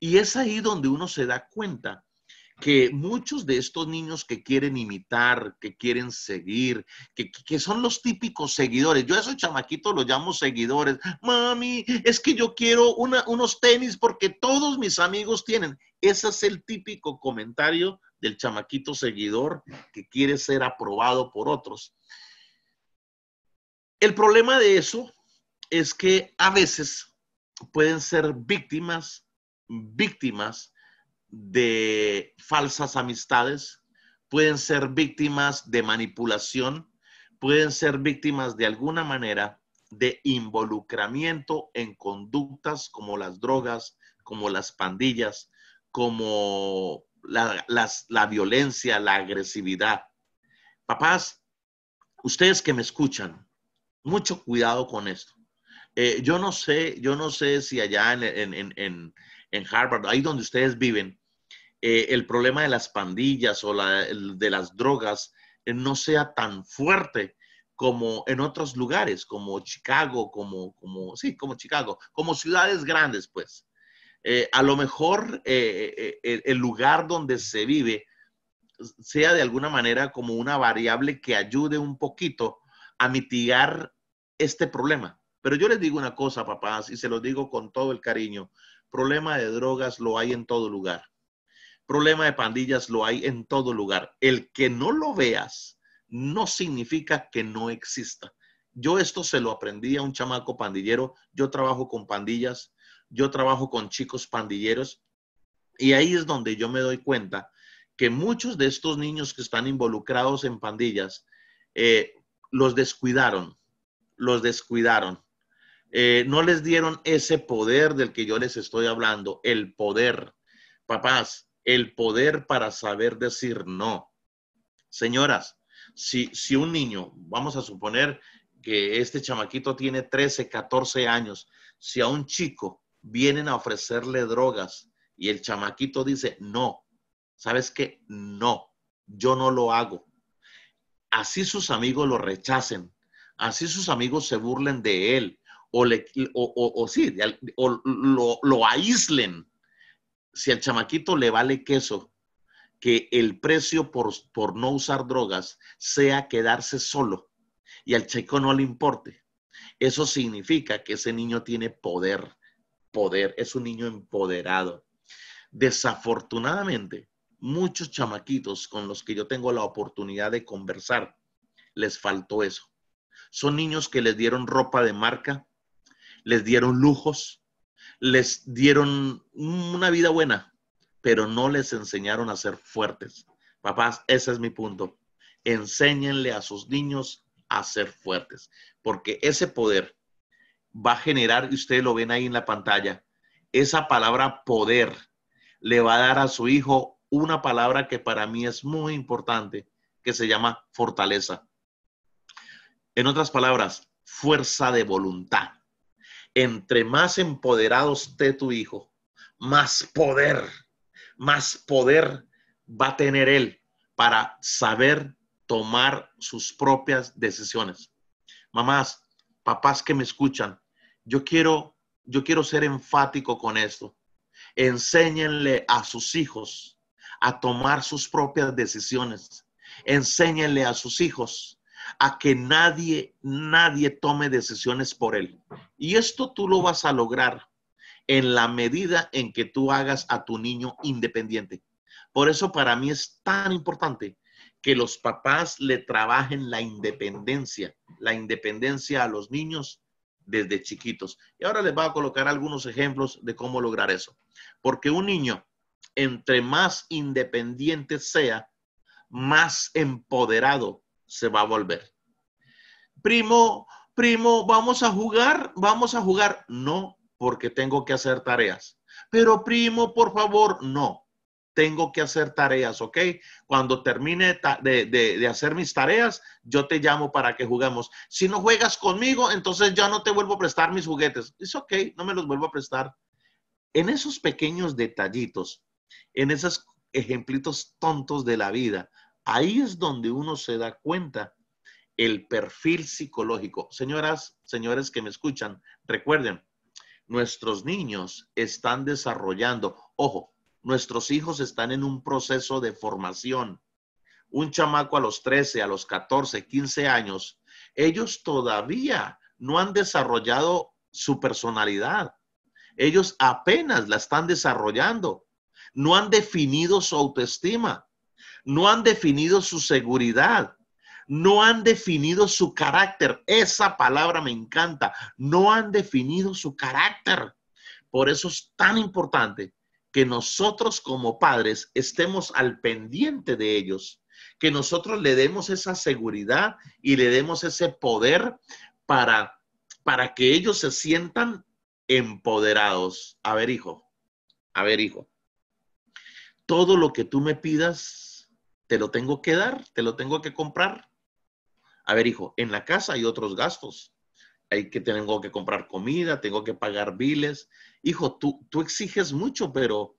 Y es ahí donde uno se da cuenta que muchos de estos niños que quieren imitar, que quieren seguir, que, son los típicos seguidores, yo a esos chamaquitos los llamo seguidores, mami, es que yo quiero unos tenis porque todos mis amigos tienen. Ese es el típico comentario del chamaquito seguidor que quiere ser aprobado por otros. El problema de eso es que a veces pueden ser víctimas, víctimas de falsas amistades, pueden ser víctimas de manipulación, pueden ser víctimas de alguna manera de involucramiento en conductas como las drogas, como las pandillas, como la, violencia, la agresividad. Papás, ustedes que me escuchan, mucho cuidado con esto. Eh, yo no sé, yo no sé si allá en, en Harvard, ahí donde ustedes viven, eh, el problema de las pandillas o de las drogas eh, no sea tan fuerte como en otros lugares, como Chicago, como, como sí, como Chicago, como ciudades grandes, pues. Eh, a lo mejor el lugar donde se vive sea de alguna manera como una variable que ayude un poquito a mitigar este problema. Pero yo les digo una cosa, papás, y se lo digo con todo el cariño, problema de drogas lo hay en todo lugar problema de pandillas lo hay en todo lugar. El que no lo veas no significa que no exista. Yo esto se lo aprendí a un chamaco pandillero. Yo trabajo con pandillas, yo trabajo con chicos pandilleros y ahí es donde yo me doy cuenta que muchos de estos niños que están involucrados en pandillas eh, los descuidaron, los descuidaron. Eh, no les dieron ese poder del que yo les estoy hablando, el poder. Papás, el poder para saber decir no. Señoras, si, si un niño, vamos a suponer que este chamaquito tiene 13, 14 años, si a un chico vienen a ofrecerle drogas y el chamaquito dice, no, ¿sabes qué? No, yo no lo hago. Así sus amigos lo rechacen, así sus amigos se burlen de él o, sí, lo, lo aíslen si al chamaquito le vale queso que el precio por, no usar drogas sea quedarse solo y al chico no le importe, eso significa que ese niño tiene poder, poder, es un niño empoderado. Desafortunadamente, muchos chamaquitos con los que yo tengo la oportunidad de conversar, les faltó eso. Son niños que les dieron ropa de marca, les dieron lujos, les dieron una vida buena, pero no les enseñaron a ser fuertes. Papás, ese es mi punto. Enséñenle a sus niños a ser fuertes, porque ese poder va a generar, y ustedes lo ven ahí en la pantalla, esa palabra poder le va a dar a su hijo una palabra que para mí es muy importante, que se llama fortaleza. En otras palabras, fuerza de voluntad. Entre más empoderado esté tu hijo, más poder, más poder va a tener él para saber tomar sus propias decisiones. Mamás, papás que me escuchan, yo quiero, yo quiero ser enfático con esto. Enséñenle a sus hijos a tomar sus propias decisiones. Enséñenle a sus hijos a que nadie, nadie tome decisiones por él. Y esto tú lo vas a lograr en la medida en que tú hagas a tu niño independiente. Por eso para mí es tan importante que los papás le trabajen la independencia, la independencia a los niños desde chiquitos. Y ahora les voy a colocar algunos ejemplos de cómo lograr eso. Porque un niño, entre más independiente sea, más empoderado se va a volver. Primo, primo, vamos a jugar, vamos a jugar. No, porque tengo que hacer tareas. Pero primo, por favor, no. Tengo que hacer tareas, ¿ok? Cuando termine de, hacer mis tareas, yo te llamo para que jugamos. Si no juegas conmigo, entonces ya no te vuelvo a prestar mis juguetes. Es ok, no me los vuelvo a prestar. En esos pequeños detallitos, en esos ejemplitos tontos de la vida, Ahí es donde uno se da cuenta el perfil psicológico. Señoras, señores que me escuchan, recuerden, nuestros niños están desarrollando, ojo, nuestros hijos están en un proceso de formación. Un chamaco a los 13, a los 14, 15 años, ellos todavía no han desarrollado su personalidad. Ellos apenas la están desarrollando. No han definido su autoestima no han definido su seguridad, no han definido su carácter. Esa palabra me encanta, no han definido su carácter. Por eso es tan importante que nosotros como padres estemos al pendiente de ellos, que nosotros le demos esa seguridad y le demos ese poder para, para que ellos se sientan empoderados. A ver, hijo, a ver, hijo, todo lo que tú me pidas te lo tengo que dar, te lo tengo que comprar. A ver, hijo, en la casa hay otros gastos. Hay que tengo que comprar comida, tengo que pagar biles. Hijo, tú, tú exiges mucho, pero,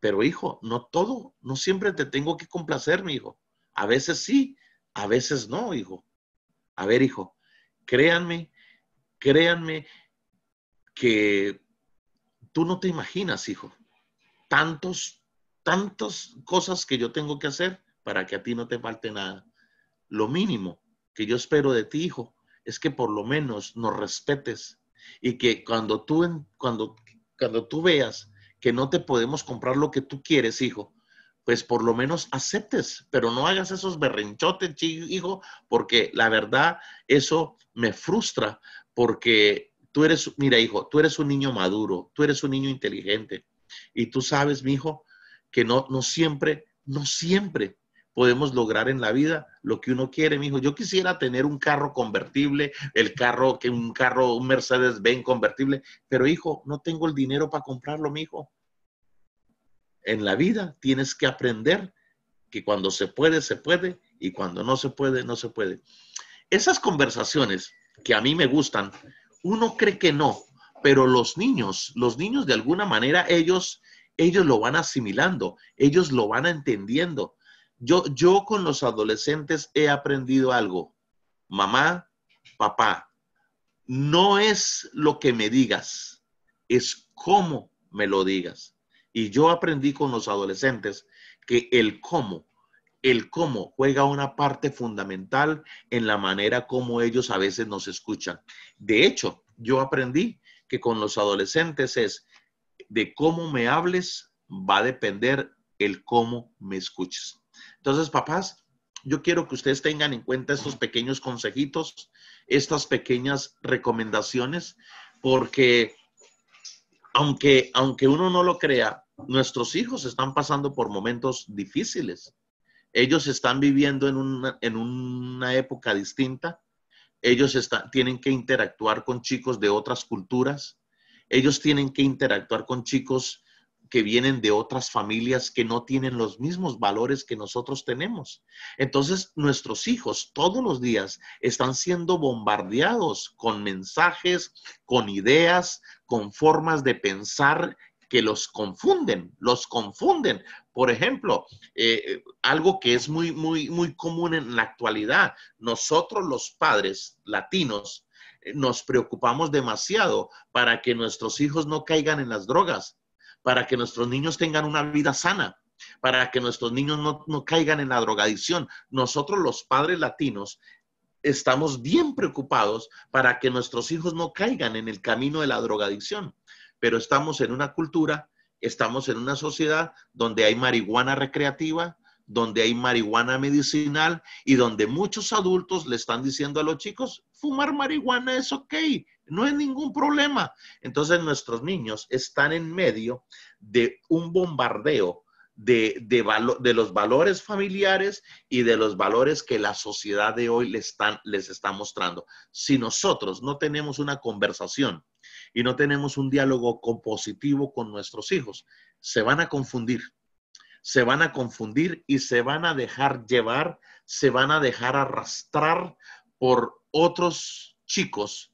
pero hijo, no todo, no siempre te tengo que complacer, mi hijo. A veces sí, a veces no, hijo. A ver, hijo, créanme, créanme que tú no te imaginas, hijo, tantos, tantas cosas que yo tengo que hacer para que a ti no te falte nada. Lo mínimo que yo espero de ti, hijo, es que por lo menos nos respetes y que cuando tú, cuando, cuando tú veas que no te podemos comprar lo que tú quieres, hijo, pues por lo menos aceptes, pero no hagas esos berrinchotes, hijo, porque la verdad eso me frustra, porque tú eres, mira, hijo, tú eres un niño maduro, tú eres un niño inteligente y tú sabes, mi hijo, que no, no siempre, no siempre podemos lograr en la vida lo que uno quiere, mi hijo. Yo quisiera tener un carro convertible, el carro que un carro, un Mercedes Benz convertible, pero hijo, no tengo el dinero para comprarlo, mi hijo. En la vida tienes que aprender que cuando se puede, se puede, y cuando no se puede, no se puede. Esas conversaciones que a mí me gustan, uno cree que no, pero los niños, los niños de alguna manera, ellos, ellos lo van asimilando, ellos lo van entendiendo. Yo, con los adolescentes he aprendido algo. Mamá, papá, no es lo que me digas, es cómo me lo digas. Y yo aprendí con los adolescentes que el cómo, el cómo juega una parte fundamental en la manera como ellos a veces nos escuchan. De hecho, yo aprendí que con los adolescentes es de cómo me hables va a depender el cómo me escuches. Entonces, papás, yo quiero que ustedes tengan en cuenta estos pequeños consejitos, estas pequeñas recomendaciones, porque aunque, aunque uno no lo crea, nuestros hijos están pasando por momentos difíciles. Ellos están viviendo en una, en una época distinta. Ellos están, tienen que interactuar con chicos de otras culturas. Ellos tienen que interactuar con chicos que vienen de otras familias que no tienen los mismos valores que nosotros tenemos. Entonces, nuestros hijos todos los días están siendo bombardeados con mensajes, con ideas, con formas de pensar que los confunden, los confunden. Por ejemplo, eh, algo que es muy, muy, muy común en la actualidad, nosotros los padres latinos eh, nos preocupamos demasiado para que nuestros hijos no caigan en las drogas para que nuestros niños tengan una vida sana, para que nuestros niños no, caigan en la drogadicción. Nosotros los padres latinos estamos bien preocupados para que nuestros hijos no caigan en el camino de la drogadicción, pero estamos en una cultura, estamos en una sociedad donde hay marihuana recreativa, donde hay marihuana medicinal y donde muchos adultos le están diciendo a los chicos, fumar marihuana es ok, no hay ningún problema. Entonces nuestros niños están en medio de un bombardeo de, los valores familiares y de los valores que la sociedad de hoy les, están, les está mostrando. Si nosotros no tenemos una conversación y no tenemos un diálogo compositivo con nuestros hijos, se van a confundir, se van a confundir y se van a dejar llevar, se van a dejar arrastrar por otros chicos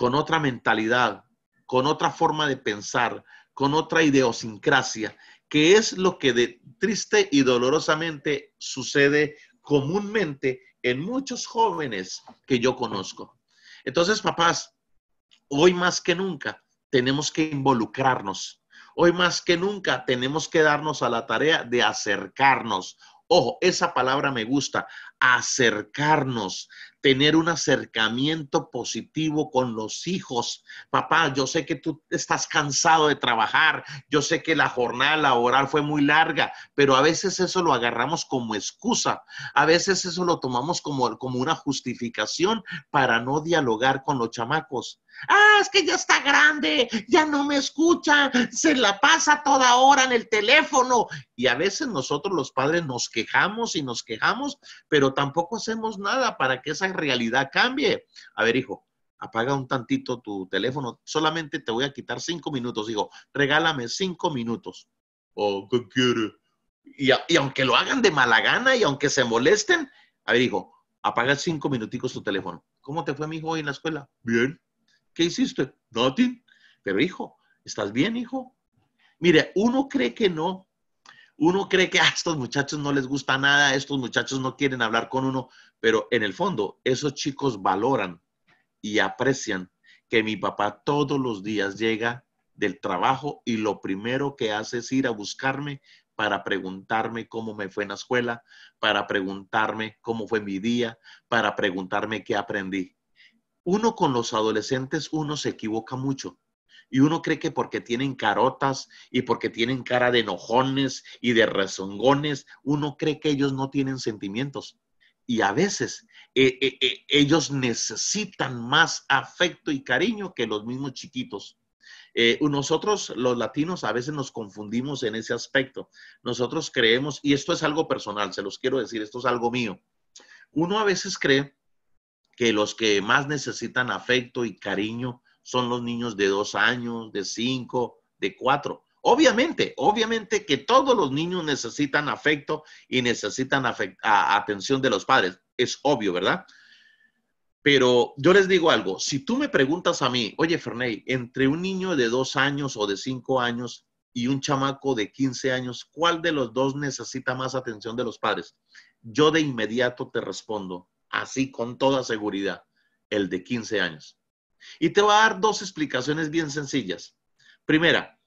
con otra mentalidad, con otra forma de pensar, con otra idiosincrasia, que es lo que triste y dolorosamente sucede comúnmente en muchos jóvenes que yo conozco. Entonces, papás, hoy más que nunca tenemos que involucrarnos. Hoy más que nunca tenemos que darnos a la tarea de acercarnos. Ojo, esa palabra me gusta, acercarnos, tener un acercamiento positivo con los hijos. Papá, yo sé que tú estás cansado de trabajar, yo sé que la jornada laboral fue muy larga, pero a veces eso lo agarramos como excusa, a veces eso lo tomamos como, como una justificación para no dialogar con los chamacos. Ah, es que ya está grande, ya no me escucha, se la pasa toda hora en el teléfono. Y a veces nosotros los padres nos quejamos y nos quejamos, pero tampoco hacemos nada para que esa realidad cambie. A ver, hijo, apaga un tantito tu teléfono, solamente te voy a quitar cinco minutos, hijo, regálame cinco minutos. o oh, ¿qué quiere? Y, aunque lo hagan de mala gana y aunque se molesten, a ver, hijo, apaga cinco minuticos tu teléfono. ¿Cómo te fue mi hijo hoy en la escuela? Bien. ¿Qué hiciste? Nothing. Pero hijo, ¿estás bien, hijo? Mire, uno cree que no. Uno cree que a ah, estos muchachos no les gusta nada, estos muchachos no quieren hablar con uno. Pero en el fondo, esos chicos valoran y aprecian que mi papá todos los días llega del trabajo y lo primero que hace es ir a buscarme para preguntarme cómo me fue en la escuela, para preguntarme cómo fue mi día, para preguntarme qué aprendí. Uno con los adolescentes, uno se equivoca mucho. Y uno cree que porque tienen carotas y porque tienen cara de enojones y de rezongones, uno cree que ellos no tienen sentimientos. Y a veces eh, eh, eh, ellos necesitan más afecto y cariño que los mismos chiquitos. nosotros los latinos a veces nos confundimos en ese aspecto. Nosotros creemos, y esto es algo personal, se los quiero decir, esto es algo mío. Uno a veces cree que los que más necesitan afecto y cariño son los niños de dos años, de cinco, de cuatro. Obviamente, obviamente que todos los niños necesitan afecto y necesitan atención de los padres. Es obvio, ¿verdad? Pero yo les digo algo, si tú me preguntas a mí, oye Ferney, entre un niño de dos años o de cinco años y un chamaco de 15 años, ¿cuál de los dos necesita más atención de los padres? Yo de inmediato te respondo, así con toda seguridad, el de 15 años. Y te voy a dar dos explicaciones bien sencillas. Primera,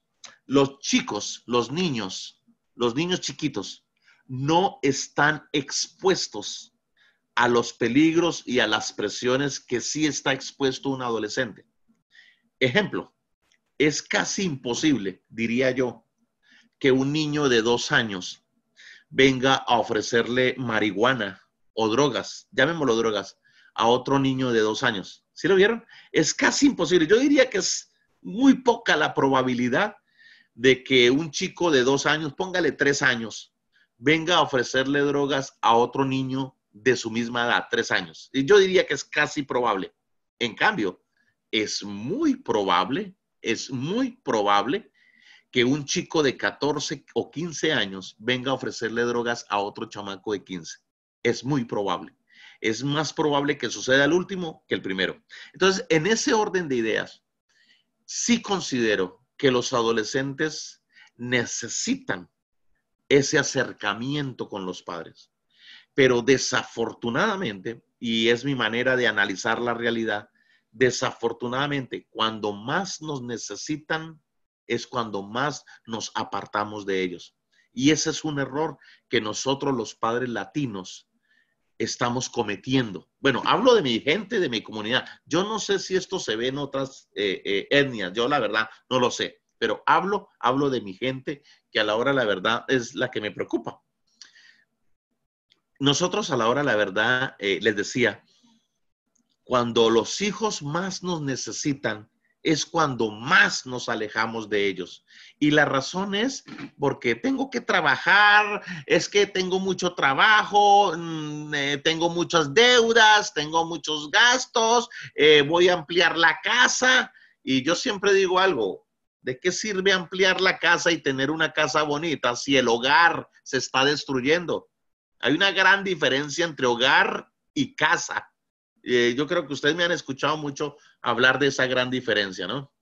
los chicos, los niños, los niños chiquitos, no están expuestos a los peligros y a las presiones que sí está expuesto un adolescente. Ejemplo, es casi imposible, diría yo, que un niño de dos años venga a ofrecerle marihuana o drogas, llamémoslo drogas, a otro niño de dos años. ¿Sí lo vieron? Es casi imposible. Yo diría que es muy poca la probabilidad de que un chico de dos años, póngale tres años, venga a ofrecerle drogas a otro niño de su misma edad, tres años. Y yo diría que es casi probable. En cambio, es muy probable, es muy probable que un chico de 14 o 15 años venga a ofrecerle drogas a otro chamaco de 15. Es muy probable. Es más probable que suceda el último que el primero. Entonces, en ese orden de ideas, sí considero que los adolescentes necesitan ese acercamiento con los padres. Pero desafortunadamente, y es mi manera de analizar la realidad, desafortunadamente, cuando más nos necesitan es cuando más nos apartamos de ellos. Y ese es un error que nosotros los padres latinos estamos cometiendo. Bueno, hablo de mi gente, de mi comunidad. Yo no sé si esto se ve en otras eh, eh, etnias, yo la verdad no lo sé, pero hablo, hablo de mi gente que a la hora la verdad es la que me preocupa. Nosotros a la hora la verdad eh, les decía, cuando los hijos más nos necesitan, es cuando más nos alejamos de ellos. Y la razón es porque tengo que trabajar, es que tengo mucho trabajo, mm, eh, tengo muchas deudas, tengo muchos gastos, eh, voy a ampliar la casa. Y yo siempre digo algo, ¿de qué sirve ampliar la casa y tener una casa bonita si el hogar se está destruyendo? Hay una gran diferencia entre hogar y casa. Eh, yo creo que ustedes me han escuchado mucho hablar de esa gran diferencia, ¿no?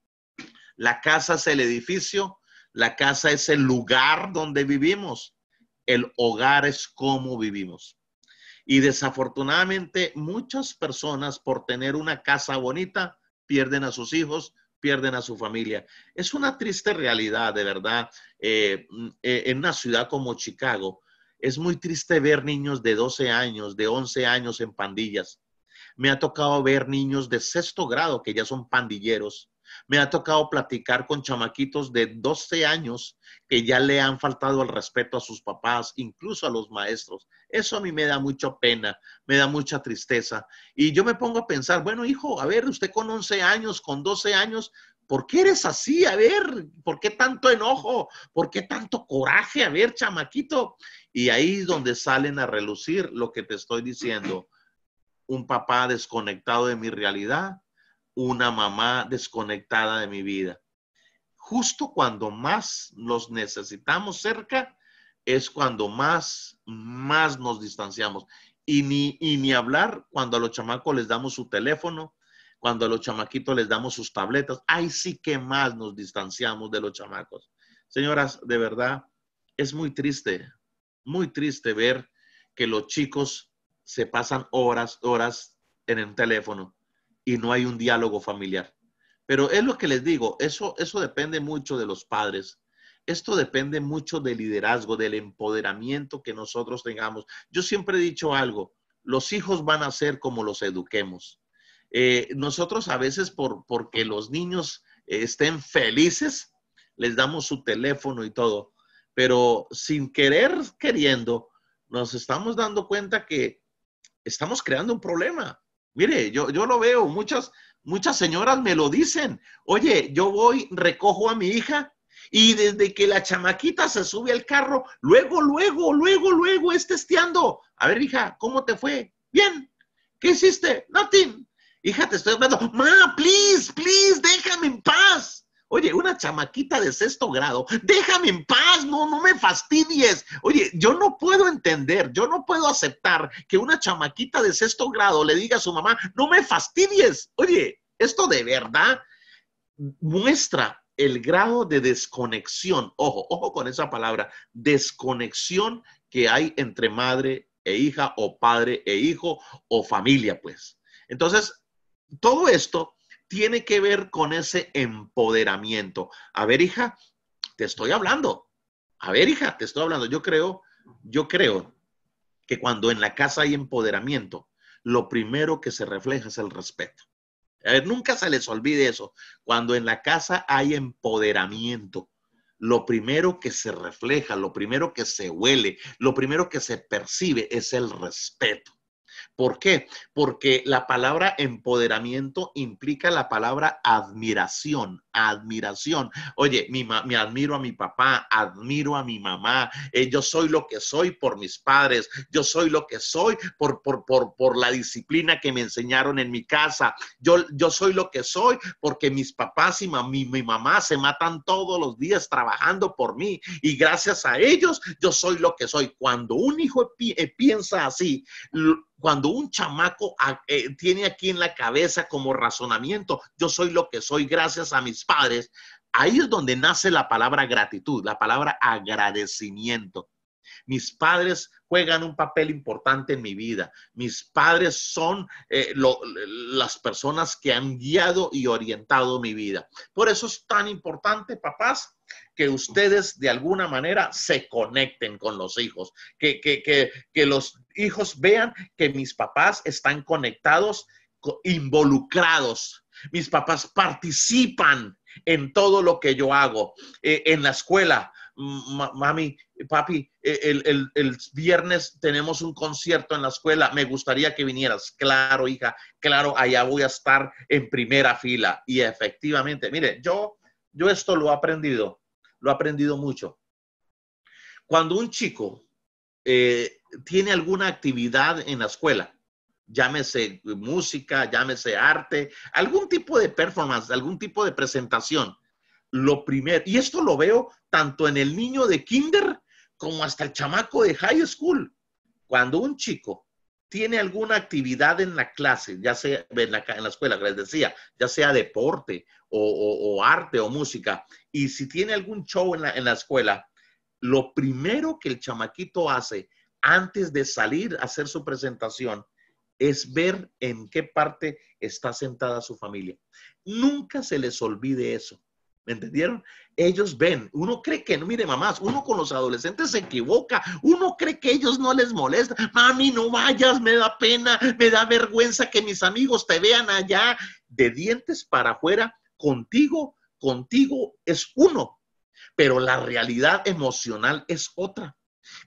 La casa es el edificio, la casa es el lugar donde vivimos, el hogar es cómo vivimos. Y desafortunadamente muchas personas por tener una casa bonita pierden a sus hijos, pierden a su familia. Es una triste realidad, de verdad, eh, mm, eh, en una ciudad como Chicago. Es muy triste ver niños de 12 años, de 11 años en pandillas. Me ha tocado ver niños de sexto grado que ya son pandilleros. Me ha tocado platicar con chamaquitos de 12 años que ya le han faltado el respeto a sus papás, incluso a los maestros. Eso a mí me da mucha pena, me da mucha tristeza. Y yo me pongo a pensar, bueno, hijo, a ver, usted con 11 años, con 12 años, ¿por qué eres así? A ver, ¿por qué tanto enojo? ¿Por qué tanto coraje? A ver, chamaquito. Y ahí es donde salen a relucir lo que te estoy diciendo, un papá desconectado de mi realidad, una mamá desconectada de mi vida. Justo cuando más los necesitamos cerca es cuando más, más nos distanciamos. Y ni, y ni hablar cuando a los chamacos les damos su teléfono, cuando a los chamaquitos les damos sus tabletas. Ahí sí que más nos distanciamos de los chamacos. Señoras, de verdad, es muy triste, muy triste ver que los chicos se pasan horas, horas en el teléfono y no hay un diálogo familiar. Pero es lo que les digo, eso, eso depende mucho de los padres. Esto depende mucho del liderazgo, del empoderamiento que nosotros tengamos. Yo siempre he dicho algo, los hijos van a ser como los eduquemos. Eh, nosotros a veces, por, porque los niños eh, estén felices, les damos su teléfono y todo, pero sin querer, queriendo, nos estamos dando cuenta que estamos creando un problema. Mire, yo, yo lo veo, muchas, muchas señoras me lo dicen. Oye, yo voy, recojo a mi hija y desde que la chamaquita se sube al carro, luego, luego, luego, luego es testeando. A ver, hija, ¿cómo te fue? Bien. ¿Qué hiciste? Nothing. Hija, te estoy hablando. Ma, please, please, déjame en paz. Oye, una chamaquita de sexto grado, déjame en paz, no, me fastidies. Oye, yo no puedo entender, yo no puedo aceptar que una chamaquita de sexto grado le diga a su mamá, no me fastidies. Oye, esto de verdad muestra el grado de desconexión, ojo, ojo con esa palabra, desconexión que hay entre madre e hija o padre e hijo o familia, pues. Entonces, todo esto tiene que ver con ese empoderamiento. A ver, hija, te estoy hablando. A ver, hija, te estoy hablando. Yo creo, yo creo que cuando en la casa hay empoderamiento, lo primero que se refleja es el respeto. A ver, nunca se les olvide eso. Cuando en la casa hay empoderamiento, lo primero que se refleja, lo primero que se huele, lo primero que se percibe es el respeto. ¿Por qué? Porque la palabra empoderamiento implica la palabra admiración, admiración. Oye, mi me admiro a mi papá, admiro a mi mamá, eh, yo soy lo que soy por mis padres, yo soy lo que soy por, por, por, la disciplina que me enseñaron en mi casa, yo, yo soy lo que soy porque mis papás y mi mamá se matan todos los días trabajando por mí y gracias a ellos yo soy lo que soy. Cuando un hijo eh, piensa así, cuando un chamaco ah, eh, tiene aquí en la cabeza como razonamiento, yo soy lo que soy gracias a mis padres, ahí es donde nace la palabra gratitud, la palabra agradecimiento. Mis padres juegan un papel importante en mi vida. Mis padres son eh, las personas que han guiado y orientado mi vida. Por eso es tan importante, papás, que ustedes de alguna manera se conecten con los hijos, que, que, los hijos vean que mis papás están conectados, involucrados, mis papás participan en todo lo que yo hago, eh, en la escuela, mami, papi, eh, el, el, viernes tenemos un concierto en la escuela, me gustaría que vinieras. Claro, hija, claro, allá voy a estar en primera fila. Y efectivamente, mire, yo, yo esto lo he aprendido lo he aprendido mucho. Cuando un chico eh, tiene alguna actividad en la escuela, llámese música, llámese arte, algún tipo de performance, algún tipo de presentación, lo primero, y esto lo veo tanto en el niño de kinder como hasta el chamaco de high school. Cuando un chico tiene alguna actividad en la clase, ya sea en la, en la escuela, que les decía, ya sea deporte o, arte o música, y si tiene algún show en la, escuela, lo primero que el chamaquito hace antes de salir a hacer su presentación es ver en qué parte está sentada su familia. Nunca se les olvide eso. ¿Me entendieron? Ellos ven, uno cree que no, mire mamás, uno con los adolescentes se equivoca, uno cree que ellos no les molesta, mami, no vayas, me da pena, me da vergüenza que mis amigos te vean allá de dientes para afuera, contigo, contigo es uno, pero la realidad emocional es otra.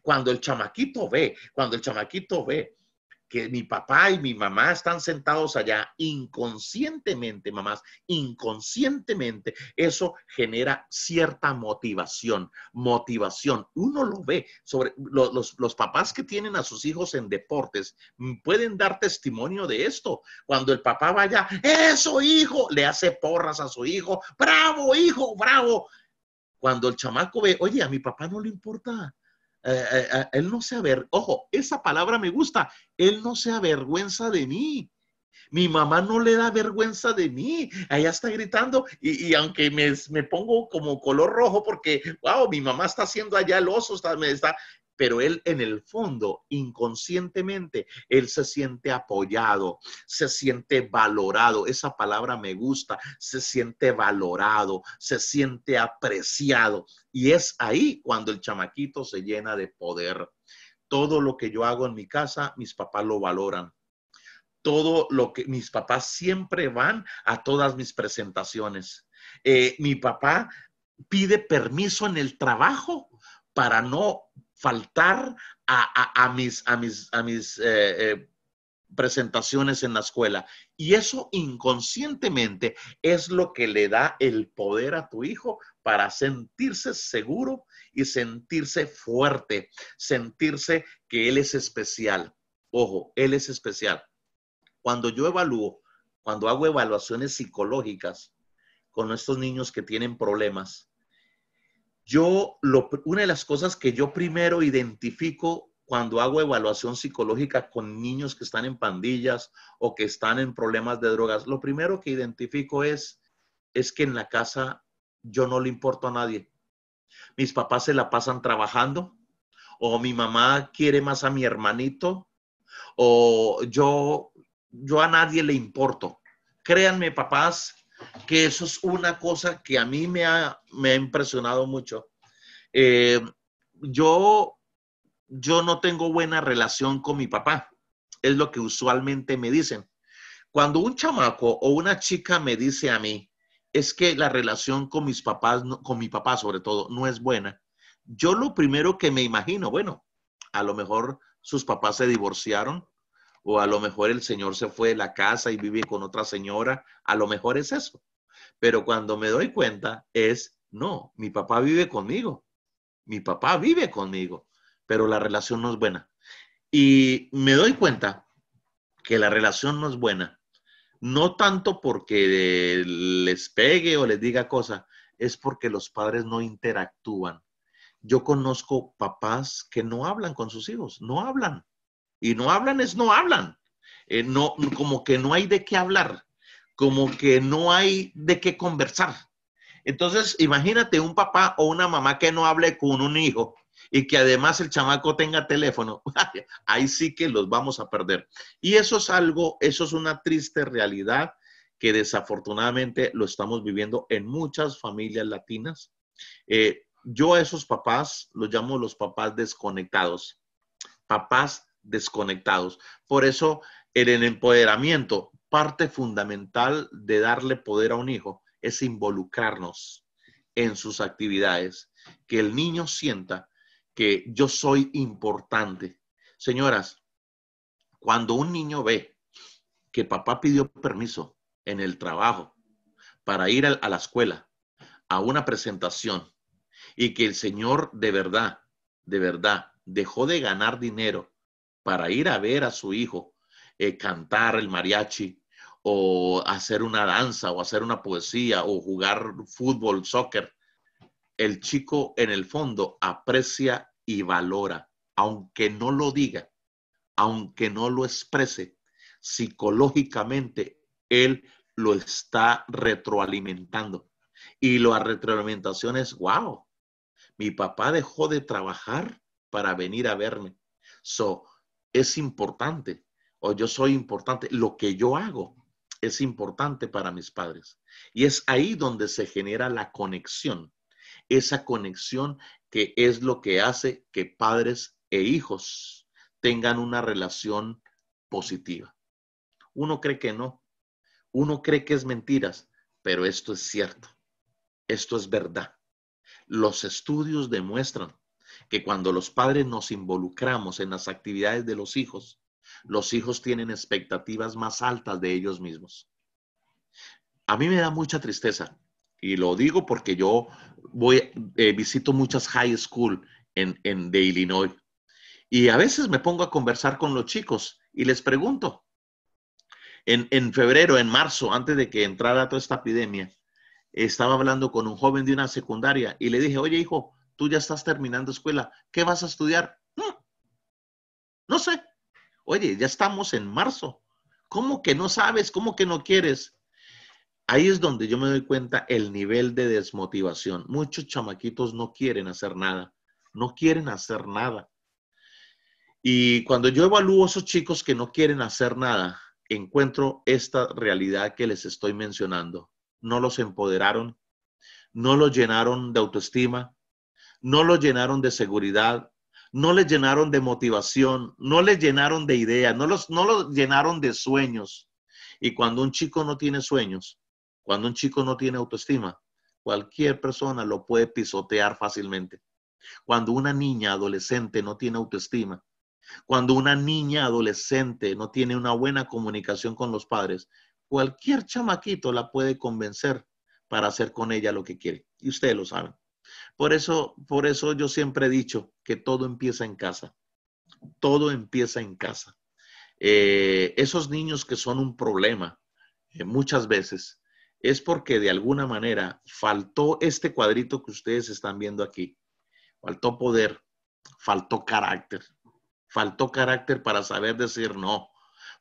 Cuando el chamaquito ve, cuando el chamaquito ve que mi papá y mi mamá están sentados allá, inconscientemente, mamás, inconscientemente, eso genera cierta motivación, motivación. Uno lo ve sobre los, los papás que tienen a sus hijos en deportes, mm, pueden dar testimonio de esto. Cuando el papá vaya, eso hijo, le hace porras a su hijo, bravo hijo, bravo. Cuando el chamaco ve, oye, a mi papá no le importa eh, eh, eh, él no se avergüenza, ojo, esa palabra me gusta, él no se avergüenza de mí. Mi mamá no le da vergüenza de mí. Allá está gritando y, aunque me, me, pongo como color rojo porque, wow, mi mamá está haciendo allá el oso, está, me está, pero él en el fondo, inconscientemente, él se siente apoyado, se siente valorado. Esa palabra me gusta, se siente valorado, se siente apreciado. Y es ahí cuando el chamaquito se llena de poder. Todo lo que yo hago en mi casa, mis papás lo valoran todo lo que mis papás siempre van a todas mis presentaciones. Eh, mi papá pide permiso en el trabajo para no faltar a, mis, eh, eh, presentaciones en la escuela. Y eso inconscientemente es lo que le da el poder a tu hijo para sentirse seguro y sentirse fuerte, sentirse que él es especial. Ojo, él es especial. Cuando yo evalúo, cuando hago evaluaciones psicológicas con estos niños que tienen problemas, yo, lo, una de las cosas que yo primero identifico cuando hago evaluación psicológica con niños que están en pandillas o que están en problemas de drogas, lo primero que identifico es, es que en la casa yo no le importo a nadie. Mis papás se la pasan trabajando o mi mamá quiere más a mi hermanito o yo, yo a nadie le importo. Créanme, papás, que eso es una cosa que a mí me ha, me ha impresionado mucho. Eh, yo, yo no tengo buena relación con mi papá, es lo que usualmente me dicen. Cuando un chamaco o una chica me dice a mí, es que la relación con mis papás, con mi papá sobre todo, no es buena, yo lo primero que me imagino, bueno, a lo mejor sus papás se divorciaron o a lo mejor el señor se fue de la casa y vive con otra señora, a lo mejor es eso. Pero cuando me doy cuenta es, no, mi papá vive conmigo, mi papá vive conmigo, pero la relación no es buena. Y me doy cuenta que la relación no es buena, no tanto porque les pegue o les diga cosas, es porque los padres no interactúan. Yo conozco papás que no hablan con sus hijos, no hablan. Y no hablan es no hablan. Eh, no, como que no hay de qué hablar, como que no hay de qué conversar. Entonces, imagínate un papá o una mamá que no hable con un hijo y que además el chamaco tenga teléfono, ahí sí que los vamos a perder. Y eso es algo, eso es una triste realidad que desafortunadamente lo estamos viviendo en muchas familias latinas. Eh, yo a esos papás los llamo los papás desconectados, papás desconectados. Por eso el empoderamiento, parte fundamental de darle poder a un hijo, es involucrarnos en sus actividades, que el niño sienta que yo soy importante. Señoras, cuando un niño ve que papá pidió permiso en el trabajo para ir a la escuela, a una presentación, y que el Señor de verdad, de verdad, dejó de ganar dinero para ir a ver a su hijo eh, cantar el mariachi o hacer una danza o hacer una poesía o jugar fútbol, soccer, el chico en el fondo aprecia y valora, aunque no lo diga, aunque no lo exprese, psicológicamente él lo está retroalimentando. Y la retroalimentación es, wow, mi papá dejó de trabajar para venir a verme. So, es importante o yo soy importante, lo que yo hago es importante para mis padres. Y es ahí donde se genera la conexión, esa conexión que es lo que hace que padres e hijos tengan una relación positiva. Uno cree que no, uno cree que es mentiras, pero esto es cierto, esto es verdad. Los estudios demuestran que cuando los padres nos involucramos en las actividades de los hijos, los hijos tienen expectativas más altas de ellos mismos. A mí me da mucha tristeza y lo digo porque yo voy, eh, visito muchas high school en, en, de Illinois y a veces me pongo a conversar con los chicos y les pregunto, en, en febrero, en marzo, antes de que entrara toda esta epidemia, estaba hablando con un joven de una secundaria y le dije, oye hijo, tú ya estás terminando escuela, ¿qué vas a estudiar? No, sé. Oye, ya estamos en marzo. ¿Cómo que no sabes? ¿Cómo que no quieres? Ahí es donde yo me doy cuenta el nivel de desmotivación. Muchos chamaquitos no quieren hacer nada, no quieren hacer nada. Y cuando yo evalúo a esos chicos que no quieren hacer nada, encuentro esta realidad que les estoy mencionando. No los empoderaron, no los llenaron de autoestima, no lo llenaron de seguridad, no le llenaron de motivación, no le llenaron de ideas, no los, no los llenaron de sueños. Y cuando un chico no tiene sueños, cuando un chico no tiene autoestima, cualquier persona lo puede pisotear fácilmente. Cuando una niña adolescente no tiene autoestima, cuando una niña adolescente no tiene una buena comunicación con los padres, cualquier chamaquito la puede convencer para hacer con ella lo que quiere. Y ustedes lo saben. Por eso, por eso yo siempre he dicho que todo empieza en casa. Todo empieza en casa. Eh, esos niños que son un problema eh, muchas veces es porque de alguna manera faltó este cuadrito que ustedes están viendo aquí. Faltó poder, faltó carácter, faltó carácter para saber decir no,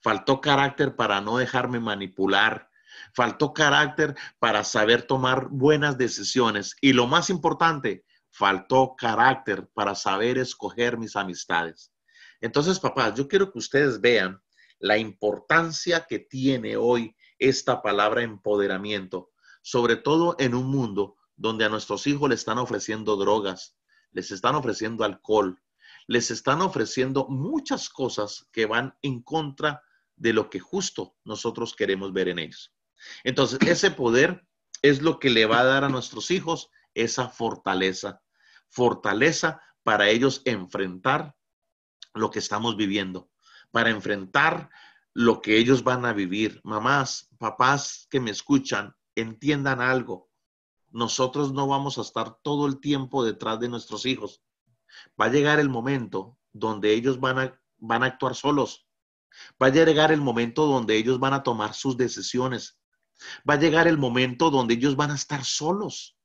faltó carácter para no dejarme manipular, faltó carácter para saber tomar buenas decisiones y lo más importante, faltó carácter para saber escoger mis amistades. Entonces, papás, yo quiero que ustedes vean la importancia que tiene hoy esta palabra empoderamiento, sobre todo en un mundo donde a nuestros hijos les están ofreciendo drogas, les están ofreciendo alcohol, les están ofreciendo muchas cosas que van en contra de lo que justo nosotros queremos ver en ellos. Entonces, ese poder es lo que le va a dar a nuestros hijos esa fortaleza, fortaleza para ellos enfrentar lo que estamos viviendo, para enfrentar lo que ellos van a vivir. Mamás, papás que me escuchan, entiendan algo. Nosotros no vamos a estar todo el tiempo detrás de nuestros hijos. Va a llegar el momento donde ellos van a, actuar solos. Va a llegar el momento donde ellos van a tomar sus decisiones. Va a llegar el momento donde ellos van a estar solos.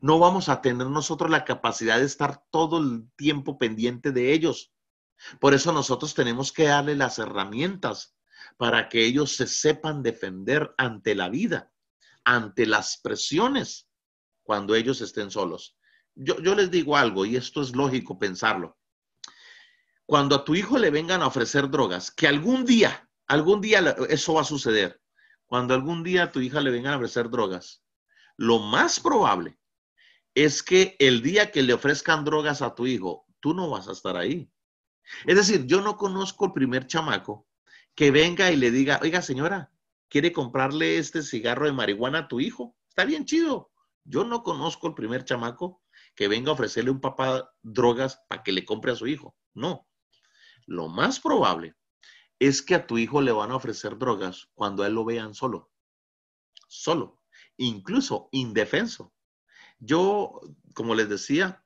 No vamos a tener nosotros la capacidad de estar todo el tiempo pendiente de ellos. Por eso nosotros tenemos que darle las herramientas para que ellos se sepan defender ante la vida, ante las presiones, cuando ellos estén solos. Yo, yo les digo algo, y esto es lógico pensarlo. Cuando a tu hijo le vengan a ofrecer drogas, que algún día, algún día eso va a suceder, cuando algún día tu hija le vengan a ofrecer drogas, lo más probable es que el día que le ofrezcan drogas a tu hijo, tú no vas a estar ahí. Es decir, yo no conozco el primer chamaco que venga y le diga, oiga señora, ¿quiere comprarle este cigarro de marihuana a tu hijo? Está bien chido. Yo no conozco el primer chamaco que venga a ofrecerle un papá drogas para que le compre a su hijo. No. Lo más probable es que a tu hijo le van a ofrecer drogas cuando él lo vean solo, solo, incluso indefenso. Yo, como les decía,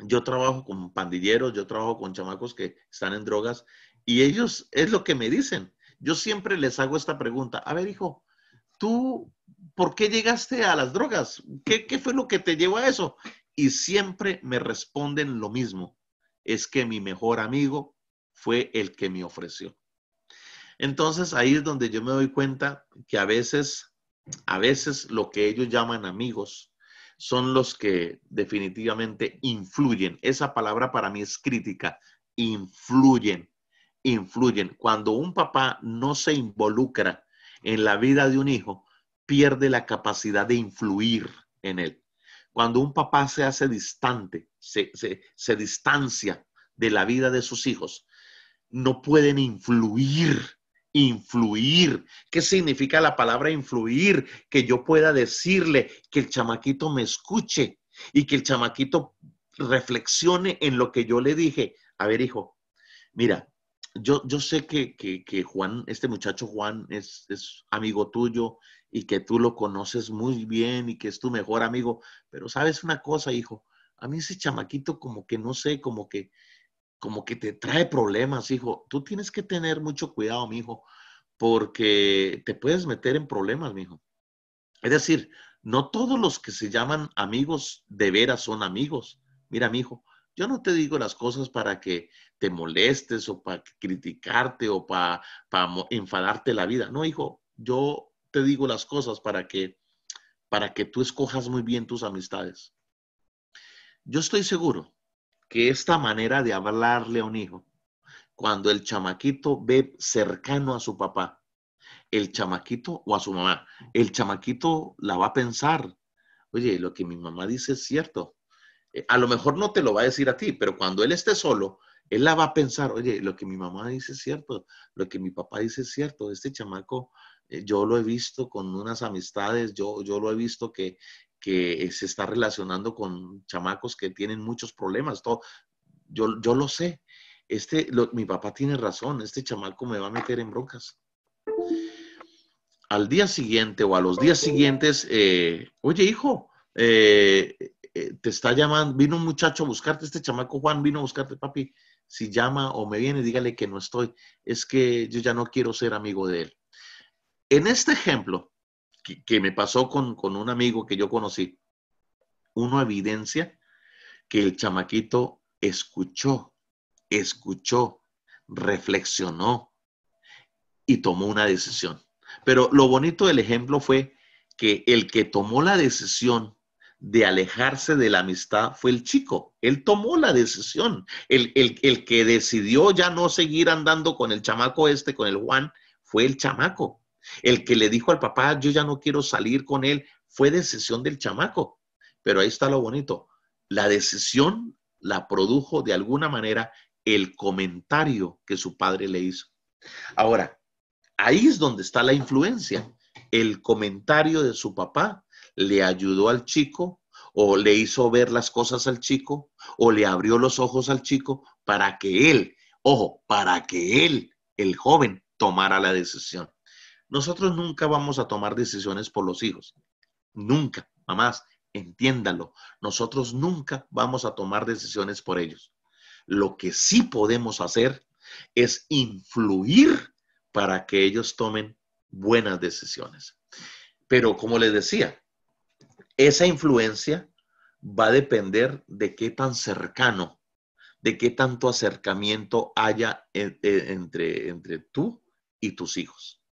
yo trabajo con pandilleros, yo trabajo con chamacos que están en drogas y ellos es lo que me dicen. Yo siempre les hago esta pregunta, a ver hijo, ¿tú por qué llegaste a las drogas? ¿Qué, qué fue lo que te llevó a eso? Y siempre me responden lo mismo, es que mi mejor amigo fue el que me ofreció. Entonces ahí es donde yo me doy cuenta que a veces, a veces lo que ellos llaman amigos son los que definitivamente influyen. Esa palabra para mí es crítica, influyen, influyen. Cuando un papá no se involucra en la vida de un hijo, pierde la capacidad de influir en él. Cuando un papá se hace distante, se, distancia de la vida de sus hijos, no pueden influir influir. ¿Qué significa la palabra influir? Que yo pueda decirle, que el chamaquito me escuche y que el chamaquito reflexione en lo que yo le dije. A ver, hijo, mira, yo, yo sé que, que, que Juan, este muchacho Juan es, es amigo tuyo y que tú lo conoces muy bien y que es tu mejor amigo, pero sabes una cosa, hijo, a mí ese chamaquito como que no sé, como que como que te trae problemas, hijo. Tú tienes que tener mucho cuidado, mi hijo, porque te puedes meter en problemas, mi hijo. Es decir, no todos los que se llaman amigos de veras son amigos. Mira, mi hijo, yo no te digo las cosas para que te molestes o para criticarte o para, para enfadarte la vida. No, hijo, yo te digo las cosas para que, para que tú escojas muy bien tus amistades. Yo estoy seguro que esta manera de hablarle a un hijo, cuando el chamaquito ve cercano a su papá, el chamaquito o a su mamá, el chamaquito la va a pensar, oye, lo que mi mamá dice es cierto. Eh, a lo mejor no te lo va a decir a ti, pero cuando él esté solo, él la va a pensar, oye, lo que mi mamá dice es cierto, lo que mi papá dice es cierto, este chamaco, eh, yo lo he visto con unas amistades, yo, yo lo he visto que, que se está relacionando con chamacos que tienen muchos problemas. Todo. Yo, yo lo sé. Este, mi papá tiene razón, este chamaco me va a meter en broncas. Al día siguiente o a los días siguientes, eh, oye hijo, eh, eh, te está llamando, vino un muchacho a buscarte, este chamaco Juan vino a buscarte, papi, si llama o me viene, dígale que no estoy, es que yo ya no quiero ser amigo de él. En este ejemplo, que, me pasó con, un amigo que yo conocí, uno evidencia que el chamaquito escuchó, escuchó, reflexionó y tomó una decisión. Pero lo bonito del ejemplo fue que el que tomó la decisión de alejarse de la amistad fue el chico. Él tomó la decisión. El, el que decidió ya no seguir andando con el chamaco este, con el Juan, fue el chamaco. El que le dijo al papá, yo ya no quiero salir con él, fue decisión del chamaco. Pero ahí está lo bonito. La decisión la produjo de alguna manera el comentario que su padre le hizo. Ahora, ahí es donde está la influencia. El comentario de su papá le ayudó al chico o le hizo ver las cosas al chico o le abrió los ojos al chico para que él, ojo, para que él, el joven, tomara la decisión. Nosotros nunca vamos a tomar decisiones por los hijos. Nunca, mamás, entiéndalo. Nosotros nunca vamos a tomar decisiones por ellos. Lo que sí podemos hacer es influir para que ellos tomen buenas decisiones. Pero como les decía, esa influencia va a depender de qué tan cercano, de qué tanto acercamiento haya eh, eh, entre, entre tú y tus hijos.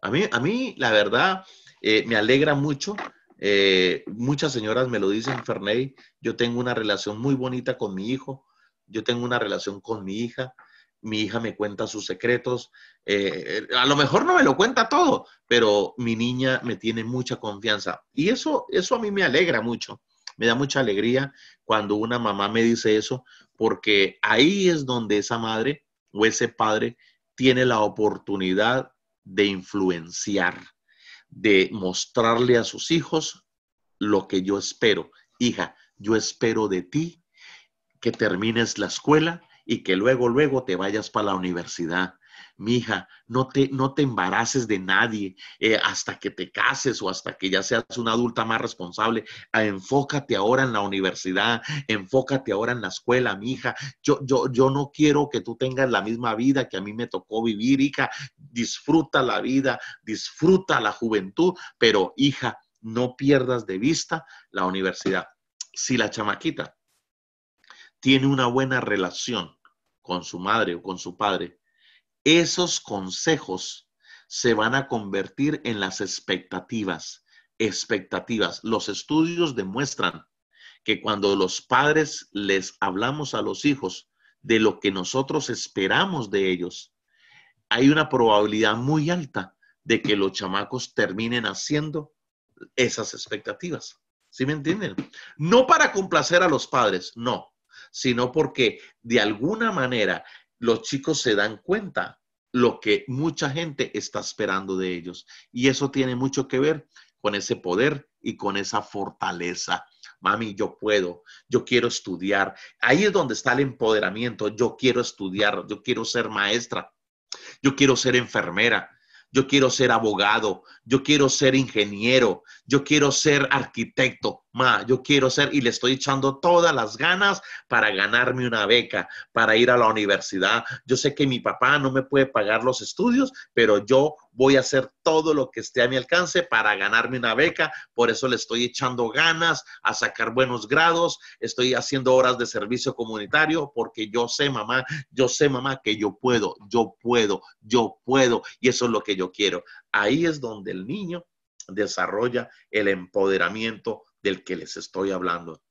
A mí, a mí la verdad, eh, me alegra mucho. Eh, muchas señoras me lo dicen, Ferney, yo tengo una relación muy bonita con mi hijo, yo tengo una relación con mi hija, mi hija me cuenta sus secretos, eh, a lo mejor no me lo cuenta todo, pero mi niña me tiene mucha confianza. Y eso, eso a mí me alegra mucho, me da mucha alegría cuando una mamá me dice eso, porque ahí es donde esa madre o ese padre tiene la oportunidad de influenciar, de mostrarle a sus hijos lo que yo espero. Hija, yo espero de ti que termines la escuela y que luego, luego te vayas para la universidad mija, no te, no te embaraces de nadie eh, hasta que te cases o hasta que ya seas una adulta más responsable. Ah, enfócate ahora en la universidad, enfócate ahora en la escuela, mija. Yo, yo, yo no quiero que tú tengas la misma vida que a mí me tocó vivir, hija. Disfruta la vida, disfruta la juventud, pero hija, no pierdas de vista la universidad. Si la chamaquita tiene una buena relación con su madre o con su padre, esos consejos se van a convertir en las expectativas. Expectativas. Los estudios demuestran que cuando los padres les hablamos a los hijos de lo que nosotros esperamos de ellos, hay una probabilidad muy alta de que los chamacos terminen haciendo esas expectativas. ¿Sí me entienden? No para complacer a los padres, no, sino porque de alguna manera los chicos se dan cuenta lo que mucha gente está esperando de ellos. Y eso tiene mucho que ver con ese poder y con esa fortaleza. Mami, yo puedo, yo quiero estudiar. Ahí es donde está el empoderamiento. Yo quiero estudiar, yo quiero ser maestra, yo quiero ser enfermera, yo quiero ser abogado, yo quiero ser ingeniero, yo quiero ser arquitecto, ma, yo quiero ser y le estoy echando todas las ganas para ganarme una beca, para ir a la universidad. Yo sé que mi papá no me puede pagar los estudios, pero yo voy a hacer todo lo que esté a mi alcance para ganarme una beca, por eso le estoy echando ganas a sacar buenos grados, estoy haciendo horas de servicio comunitario porque yo sé, mamá, yo sé, mamá, que yo puedo, yo puedo, yo puedo y eso es lo que yo quiero. Ahí es donde el niño desarrolla el empoderamiento del que les estoy hablando.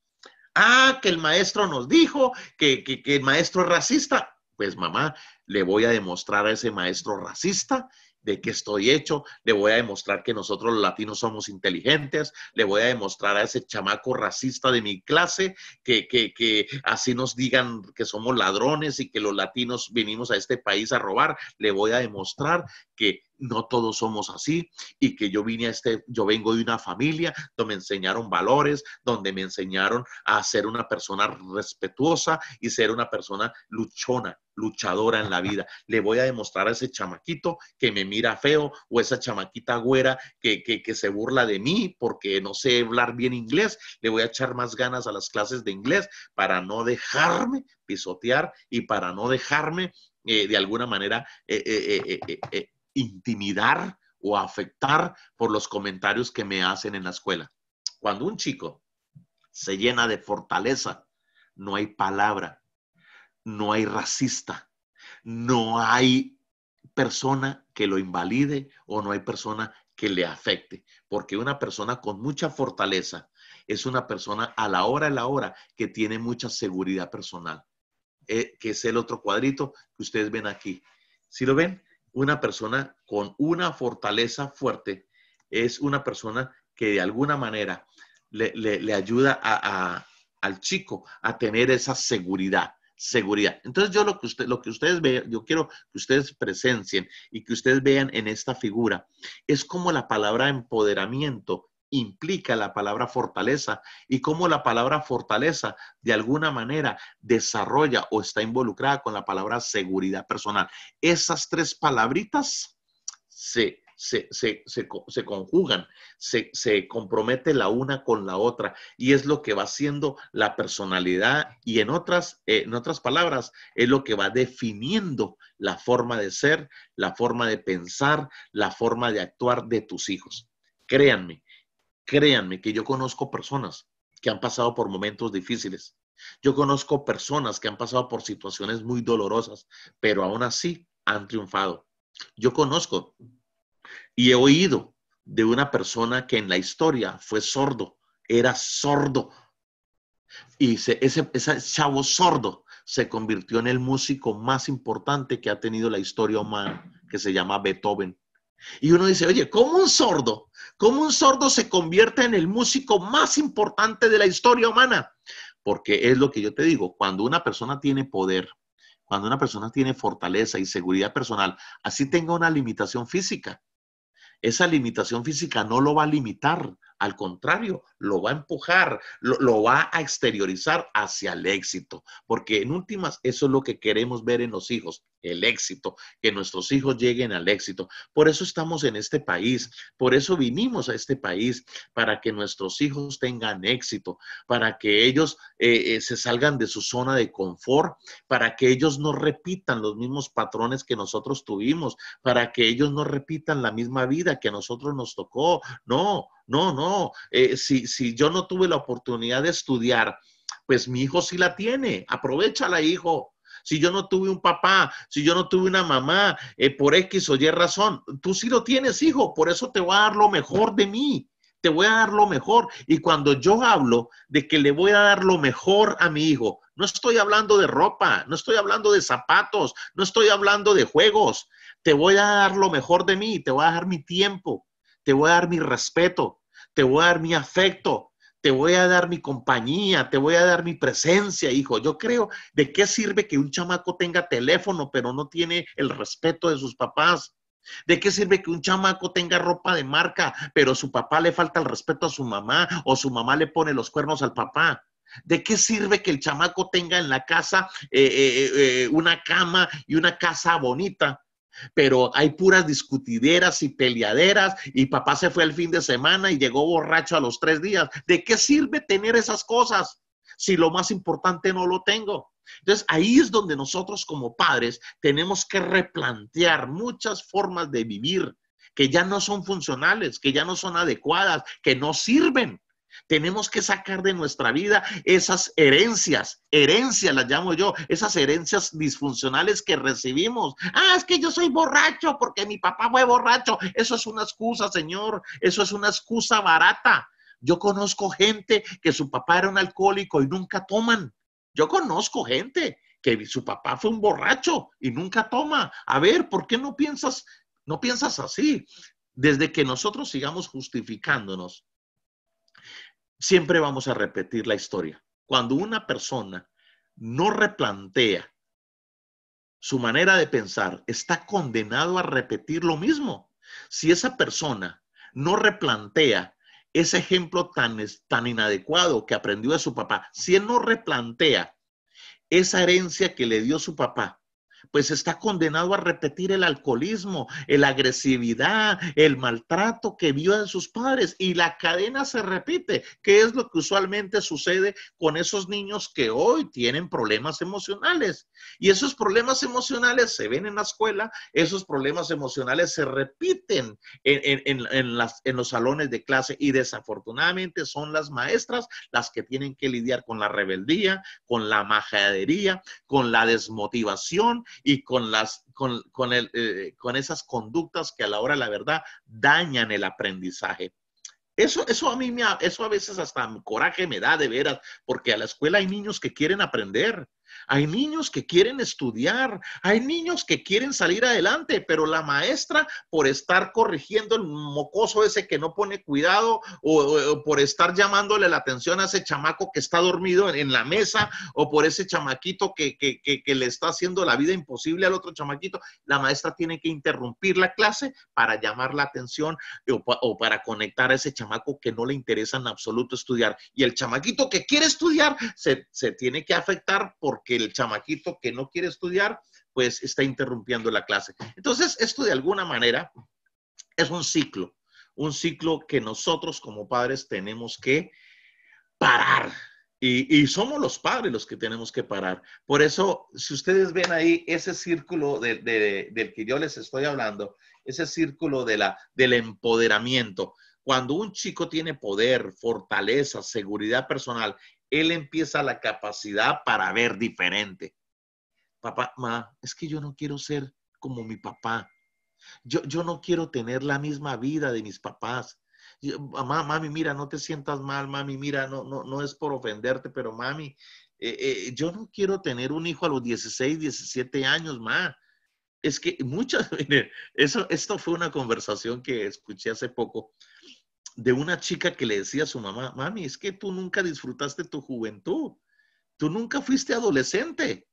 Ah, que el maestro nos dijo que, que, el maestro es racista. Pues mamá, le voy a demostrar a ese maestro racista de qué estoy hecho, le voy a demostrar que nosotros los latinos somos inteligentes, le voy a demostrar a ese chamaco racista de mi clase que, que, que, así nos digan que somos ladrones y que los latinos vinimos a este país a robar, le voy a demostrar que no todos somos así y que yo vine a este, yo vengo de una familia donde me enseñaron valores, donde me enseñaron a ser una persona respetuosa y ser una persona luchona, luchadora en la vida. Le voy a demostrar a ese chamaquito que me mira feo o esa chamaquita güera que, que, que se burla de mí porque no sé hablar bien inglés. Le voy a echar más ganas a las clases de inglés para no dejarme pisotear y para no dejarme eh, de alguna manera eh, eh, intimidar o afectar por los comentarios que me hacen en la escuela. Cuando un chico se llena de fortaleza, no hay palabra, no hay racista, no hay persona que lo invalide o no hay persona que le afecte, porque una persona con mucha fortaleza es una persona a la hora a la hora que tiene mucha seguridad personal, eh, que es el otro cuadrito que ustedes ven aquí. ¿Sí lo ven? una persona con una fortaleza fuerte es una persona que de alguna manera le, ayuda a, al chico a tener esa seguridad seguridad. Entonces yo lo que, usted, lo que ustedes vean, yo quiero que ustedes presencien y que ustedes vean en esta figura, es como la palabra empoderamiento implica la palabra fortaleza y cómo la palabra fortaleza de alguna manera desarrolla o está involucrada con la palabra seguridad personal. Esas tres palabritas se, se, se, se conjugan, se, compromete la una con la otra y es lo que va siendo la personalidad y en otras, eh, en otras palabras es lo que va definiendo la forma de ser, la forma de pensar, la forma de actuar de tus hijos. Créanme, Créanme que yo conozco personas que han pasado por momentos difíciles. Yo conozco personas que han pasado por situaciones muy dolorosas, pero aún así han triunfado. Yo conozco y he oído de una persona que en la historia fue sordo, era sordo. Y ese, ese chavo sordo se convirtió en el músico más importante que ha tenido la historia humana, que se llama Beethoven. Y uno dice, oye, ¿cómo un sordo? ¿Cómo un sordo se convierte en el músico más importante de la historia humana? Porque es lo que yo te digo, cuando una persona tiene poder, cuando una persona tiene fortaleza y seguridad personal, así tenga una limitación física, esa limitación física no lo va a limitar, al contrario, lo va a empujar, lo, va a exteriorizar hacia el éxito, porque en últimas eso es lo que queremos ver en los hijos, el éxito, que nuestros hijos lleguen al éxito. Por eso estamos en este país, por eso vinimos a este país, para que nuestros hijos tengan éxito, para que ellos eh, eh, se salgan de su zona de confort, para que ellos no repitan los mismos patrones que nosotros tuvimos, para que ellos no repitan la misma vida que a nosotros nos tocó. No, no, no, eh, si, si yo no tuve la oportunidad de estudiar, pues mi hijo sí la tiene, Aprovecha la hijo. Si yo no tuve un papá, si yo no tuve una mamá, eh, por X o Y razón, tú sí lo tienes, hijo, por eso te voy a dar lo mejor de mí te voy a dar lo mejor. Y cuando yo hablo de que le voy a dar lo mejor a mi hijo, no estoy hablando de ropa, no estoy hablando de zapatos, no estoy hablando de juegos. Te voy a dar lo mejor de mí, te voy a dar mi tiempo, te voy a dar mi respeto, te voy a dar mi afecto, te voy a dar mi compañía, te voy a dar mi presencia, hijo. Yo creo, ¿de qué sirve que un chamaco tenga teléfono pero no tiene el respeto de sus papás? ¿De qué sirve que un chamaco tenga ropa de marca, pero su papá le falta el respeto a su mamá o su mamá le pone los cuernos al papá? ¿De qué sirve que el chamaco tenga en la casa eh, eh, eh, una cama y una casa bonita, pero hay puras discutideras y peleaderas y papá se fue el fin de semana y llegó borracho a los tres días. ¿De qué sirve tener esas cosas si lo más importante no lo tengo? Entonces ahí es donde nosotros como padres tenemos que replantear muchas formas de vivir que ya no son funcionales, que ya no son adecuadas, que no sirven tenemos que sacar de nuestra vida esas herencias, herencias las llamo yo, esas herencias disfuncionales que recibimos. Ah, es que yo soy borracho porque mi papá fue borracho. Eso es una excusa, señor. Eso es una excusa barata. Yo conozco gente que su papá era un alcohólico y nunca toman. Yo conozco gente que su papá fue un borracho y nunca toma. A ver, ¿por qué no piensas, no piensas así? Desde que nosotros sigamos justificándonos siempre vamos a repetir la historia. Cuando una persona no replantea su manera de pensar, está condenado a repetir lo mismo. Si esa persona no replantea ese ejemplo tan, tan inadecuado que aprendió de su papá, si él no replantea esa herencia que le dio su papá, pues está condenado a repetir el alcoholismo, la agresividad, el maltrato que vio de sus padres y la cadena se repite, que es lo que usualmente sucede con esos niños que hoy tienen problemas emocionales. Y esos problemas emocionales se ven en la escuela, esos problemas emocionales se repiten en, los salones de clase y desafortunadamente son las maestras las que tienen que lidiar con la rebeldía, con la majadería, con la desmotivación y con, las, con, con, el, eh, con esas conductas que a la hora de la verdad dañan el aprendizaje. Eso, eso, a mí me, eso a veces hasta coraje me da de veras, porque a la escuela hay niños que quieren aprender, hay niños que quieren estudiar, hay niños que quieren salir adelante, pero la maestra por estar corrigiendo el mocoso ese que no pone cuidado o, por estar llamándole la atención a ese chamaco que está dormido en, la mesa o por ese chamaquito que, le está haciendo la vida imposible al otro chamaquito, la maestra tiene que interrumpir la clase para llamar la atención o, para conectar a ese chamaco que no le interesa en absoluto estudiar. Y el chamaquito que quiere estudiar se, tiene que afectar por que el chamaquito que no quiere estudiar, pues está interrumpiendo la clase. Entonces, esto de alguna manera es un ciclo, un ciclo que nosotros como padres tenemos que parar. Y, somos los padres los que tenemos que parar. Por eso, si ustedes ven ahí ese círculo de, del que yo les estoy hablando, ese círculo de la, del empoderamiento, cuando un chico tiene poder, fortaleza, seguridad personal él empieza la capacidad para ver diferente. Papá, ma, es que yo no quiero ser como mi papá. Yo, yo no quiero tener la misma vida de mis papás. mamá, mami, mira, no te sientas mal, mami, mira, no, no, no es por ofenderte, pero mami, eh, eh, yo no quiero tener un hijo a los 16, 17 años, ma. Es que muchas, mire, eso, esto fue una conversación que escuché hace poco de una chica que le decía a su mamá, mami, es que tú nunca disfrutaste tu juventud, tú nunca fuiste adolescente,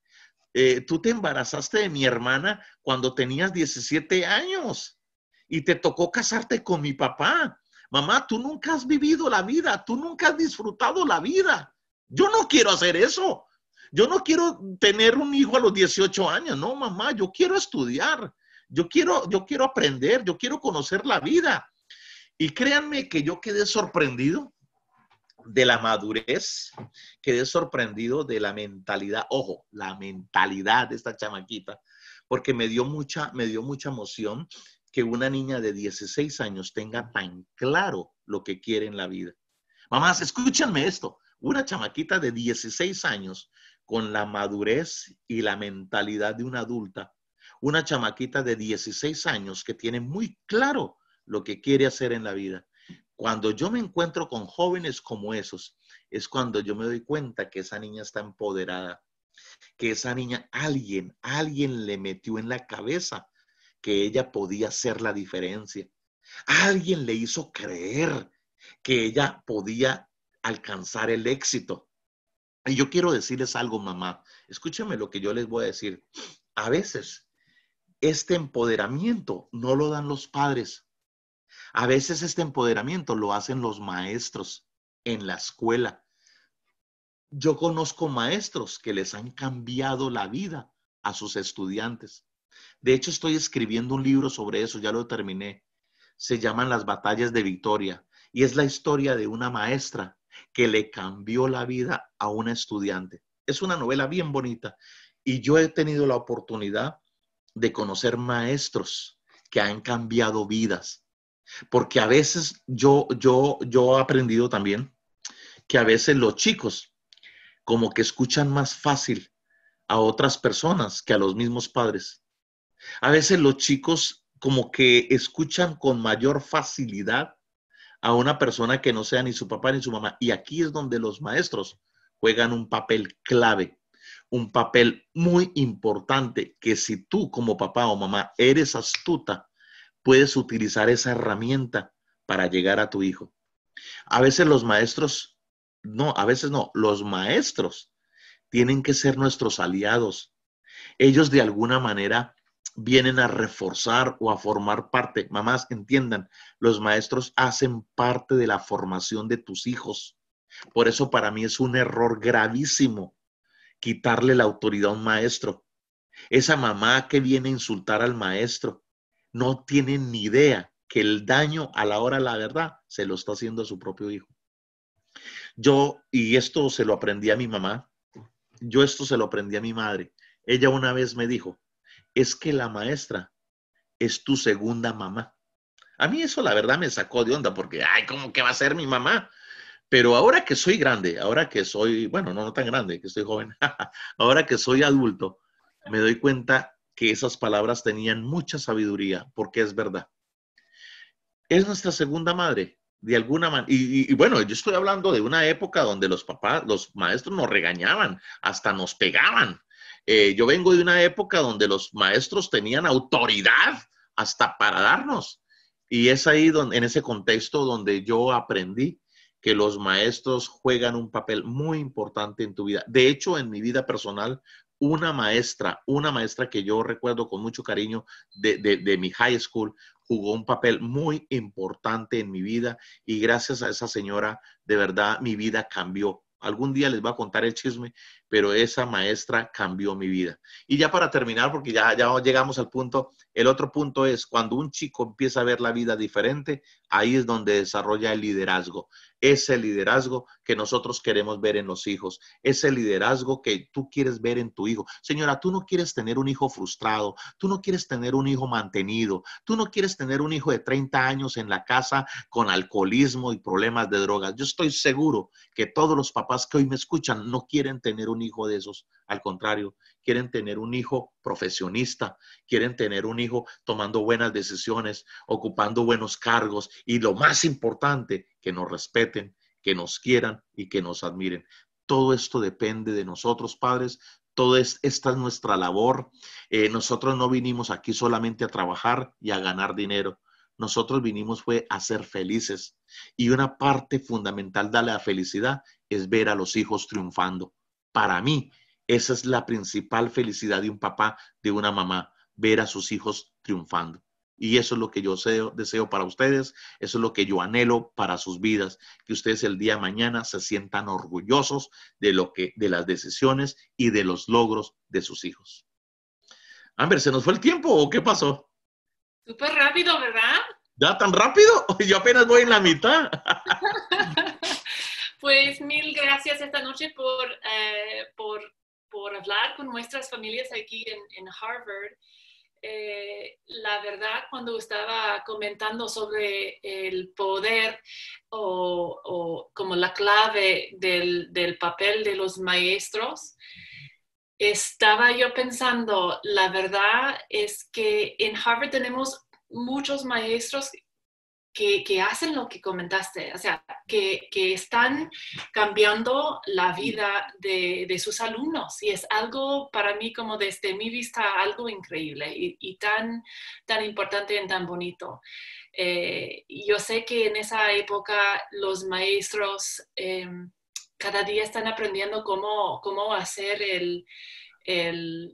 eh, tú te embarazaste de mi hermana cuando tenías 17 años y te tocó casarte con mi papá. Mamá, tú nunca has vivido la vida, tú nunca has disfrutado la vida. Yo no quiero hacer eso. Yo no quiero tener un hijo a los 18 años, no, mamá, yo quiero estudiar, yo quiero, yo quiero aprender, yo quiero conocer la vida y créanme que yo quedé sorprendido de la madurez, quedé sorprendido de la mentalidad, ojo, la mentalidad de esta chamaquita, porque me dio mucha, me dio mucha emoción que una niña de 16 años tenga tan claro lo que quiere en la vida. Mamás, escúchenme esto, una chamaquita de 16 años con la madurez y la mentalidad de una adulta, una chamaquita de 16 años que tiene muy claro lo que quiere hacer en la vida. Cuando yo me encuentro con jóvenes como esos, es cuando yo me doy cuenta que esa niña está empoderada, que esa niña alguien, alguien le metió en la cabeza que ella podía hacer la diferencia. Alguien le hizo creer que ella podía alcanzar el éxito. Y yo quiero decirles algo, mamá. Escúchame lo que yo les voy a decir. A veces, este empoderamiento no lo dan los padres. A veces este empoderamiento lo hacen los maestros en la escuela. Yo conozco maestros que les han cambiado la vida a sus estudiantes. De hecho, estoy escribiendo un libro sobre eso, ya lo terminé. Se llaman Las batallas de Victoria y es la historia de una maestra que le cambió la vida a un estudiante. Es una novela bien bonita y yo he tenido la oportunidad de conocer maestros que han cambiado vidas porque a veces yo, yo, he aprendido también que a veces los chicos como que escuchan más fácil a otras personas que a los mismos padres. A veces los chicos como que escuchan con mayor facilidad a una persona que no sea ni su papá ni su mamá. Y aquí es donde los maestros juegan un papel clave, un papel muy importante que si tú como papá o mamá eres astuta puedes utilizar esa herramienta para llegar a tu hijo. A veces los maestros, no, a veces no, los maestros tienen que ser nuestros aliados. Ellos de alguna manera vienen a reforzar o a formar parte. Mamás, entiendan, los maestros hacen parte de la formación de tus hijos. Por eso para mí es un error gravísimo quitarle la autoridad a un maestro. Esa mamá que viene a insultar al maestro, no tienen ni idea que el daño a la hora de la verdad se lo está haciendo a su propio hijo. Yo, y esto se lo aprendí a mi mamá, yo esto se lo aprendí a mi madre. Ella una vez me dijo, es que la maestra es tu segunda mamá. A mí eso la verdad me sacó de onda porque, ay, ¿cómo que va a ser mi mamá? Pero ahora que soy grande, ahora que soy, bueno, no, no tan grande, que estoy joven, ahora que soy adulto, me doy cuenta que esas palabras tenían mucha sabiduría, porque es verdad. Es nuestra segunda madre, de alguna manera. Y, bueno, yo estoy hablando de una época donde los papás, los maestros nos regañaban, hasta nos pegaban. Eh, yo vengo de una época donde los maestros tenían autoridad hasta para darnos. Y es ahí en ese contexto donde yo aprendí que los maestros juegan un papel muy importante en tu vida. De hecho, en mi vida personal, una maestra, una maestra que yo recuerdo con mucho cariño de, mi high school, jugó un papel muy importante en mi vida y gracias a esa señora, de verdad, mi vida cambió. Algún día les voy a contar el chisme, pero esa maestra cambió mi vida. Y ya para terminar, porque ya, ya llegamos al punto, el otro punto es cuando un chico empieza a ver la vida diferente, ahí es donde desarrolla el liderazgo ese liderazgo que nosotros queremos ver en los hijos, ese liderazgo que tú quieres ver en tu hijo. Señora, tú no quieres tener un hijo frustrado, tú no quieres tener un hijo mantenido, tú no quieres tener un hijo de 30 años en la casa con alcoholismo y problemas de drogas. Yo estoy seguro que todos los papás que hoy me escuchan no quieren tener un hijo de esos, al contrario, quieren tener un hijo profesionista, quieren tener un hijo tomando buenas decisiones, ocupando buenos cargos y lo más importante, que nos respeten, que nos quieran y que nos admiren. Todo esto depende de nosotros, padres. Todo es, esta es nuestra labor. Eh, nosotros no vinimos aquí solamente a trabajar y a ganar dinero. Nosotros vinimos fue a ser felices. Y una parte fundamental de la felicidad es ver a los hijos triunfando. Para mí, esa es la principal felicidad de un papá, de una mamá, ver a sus hijos triunfando. Y eso es lo que yo deseo, para ustedes, eso es lo que yo anhelo para sus vidas, que ustedes el día de mañana se sientan orgullosos de, lo que, de las decisiones y de los logros de sus hijos. Amber, ¿se nos fue el tiempo o qué pasó? Súper rápido, ¿verdad? ¿Ya tan rápido? Yo apenas voy en la mitad. pues mil gracias esta noche por, eh, por, por, hablar con nuestras familias aquí en, en Harvard. Eh, la verdad, cuando estaba comentando sobre el poder o, como la clave del, del, papel de los maestros, estaba yo pensando, la verdad es que en Harvard tenemos muchos maestros que, hacen lo que comentaste, o sea, que, están cambiando la vida de, sus alumnos y es algo para mí como desde mi vista algo increíble y, tan, tan importante y tan bonito. Eh, yo sé que en esa época los maestros em, cada día están aprendiendo cómo, cómo hacer el, em,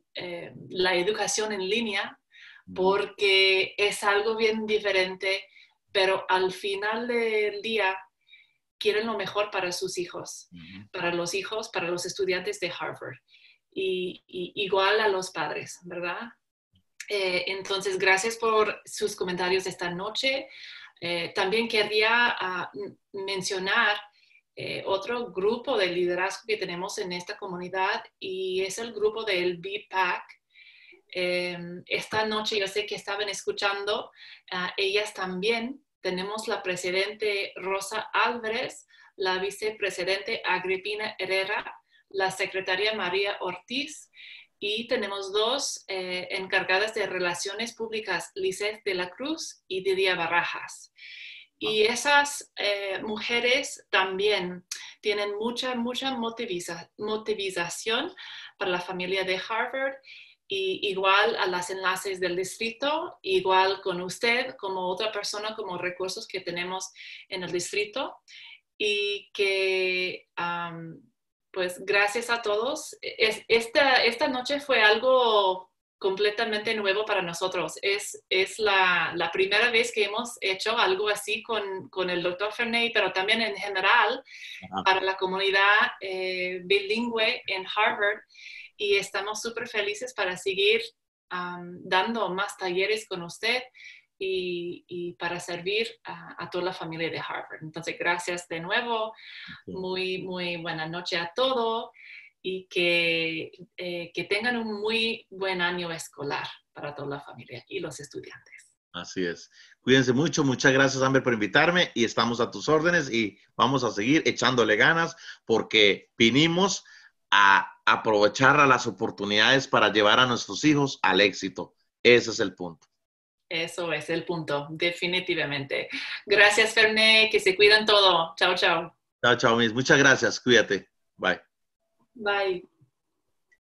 la educación en línea mm. porque es algo bien diferente pero al final del día quieren lo mejor para sus hijos, para los hijos, para los estudiantes de Harvard y, igual a los padres, ¿verdad? Eh, entonces, gracias por sus comentarios esta noche. Eh, también quería ah, mencionar eh, otro grupo de liderazgo que tenemos en esta comunidad y es el grupo del BPAC, Em, esta noche yo sé que estaban escuchando, ah, ellas también. Tenemos la presidente Rosa Álvarez, la vicepresidente Agripina Herrera, la secretaria María Ortiz y tenemos dos eh, encargadas de relaciones públicas, Lizeth de la Cruz y Didia Barrajas. Y esas eh, mujeres también tienen mucha, mucha motivización para la familia de Harvard y igual a las enlaces del distrito, igual con usted como otra persona, como recursos que tenemos en el distrito y que pues gracias a todos. Es, esta, esta noche fue algo completamente nuevo para nosotros. Es, es la, primera vez que hemos hecho algo así con, con el doctor Ferney, pero también en general para la comunidad eh, bilingüe en Harvard y estamos súper felices para seguir dando más talleres con usted y, para servir a, toda la familia de Harvard. Entonces, gracias de nuevo. Muy, muy buena noche a todos y que, eh, que tengan un muy buen año escolar para toda la familia y los estudiantes. Así es. Cuídense mucho. Muchas gracias, Amber, por invitarme y estamos a tus órdenes y vamos a seguir echándole ganas porque vinimos a aprovechar las oportunidades para llevar a nuestros hijos al éxito. Ese es el punto. Eso es el punto, definitivamente. Gracias, Ferné, que se cuidan todo. Chao, chao. Chao, chao, mis. Muchas gracias. Cuídate. Bye. Bye.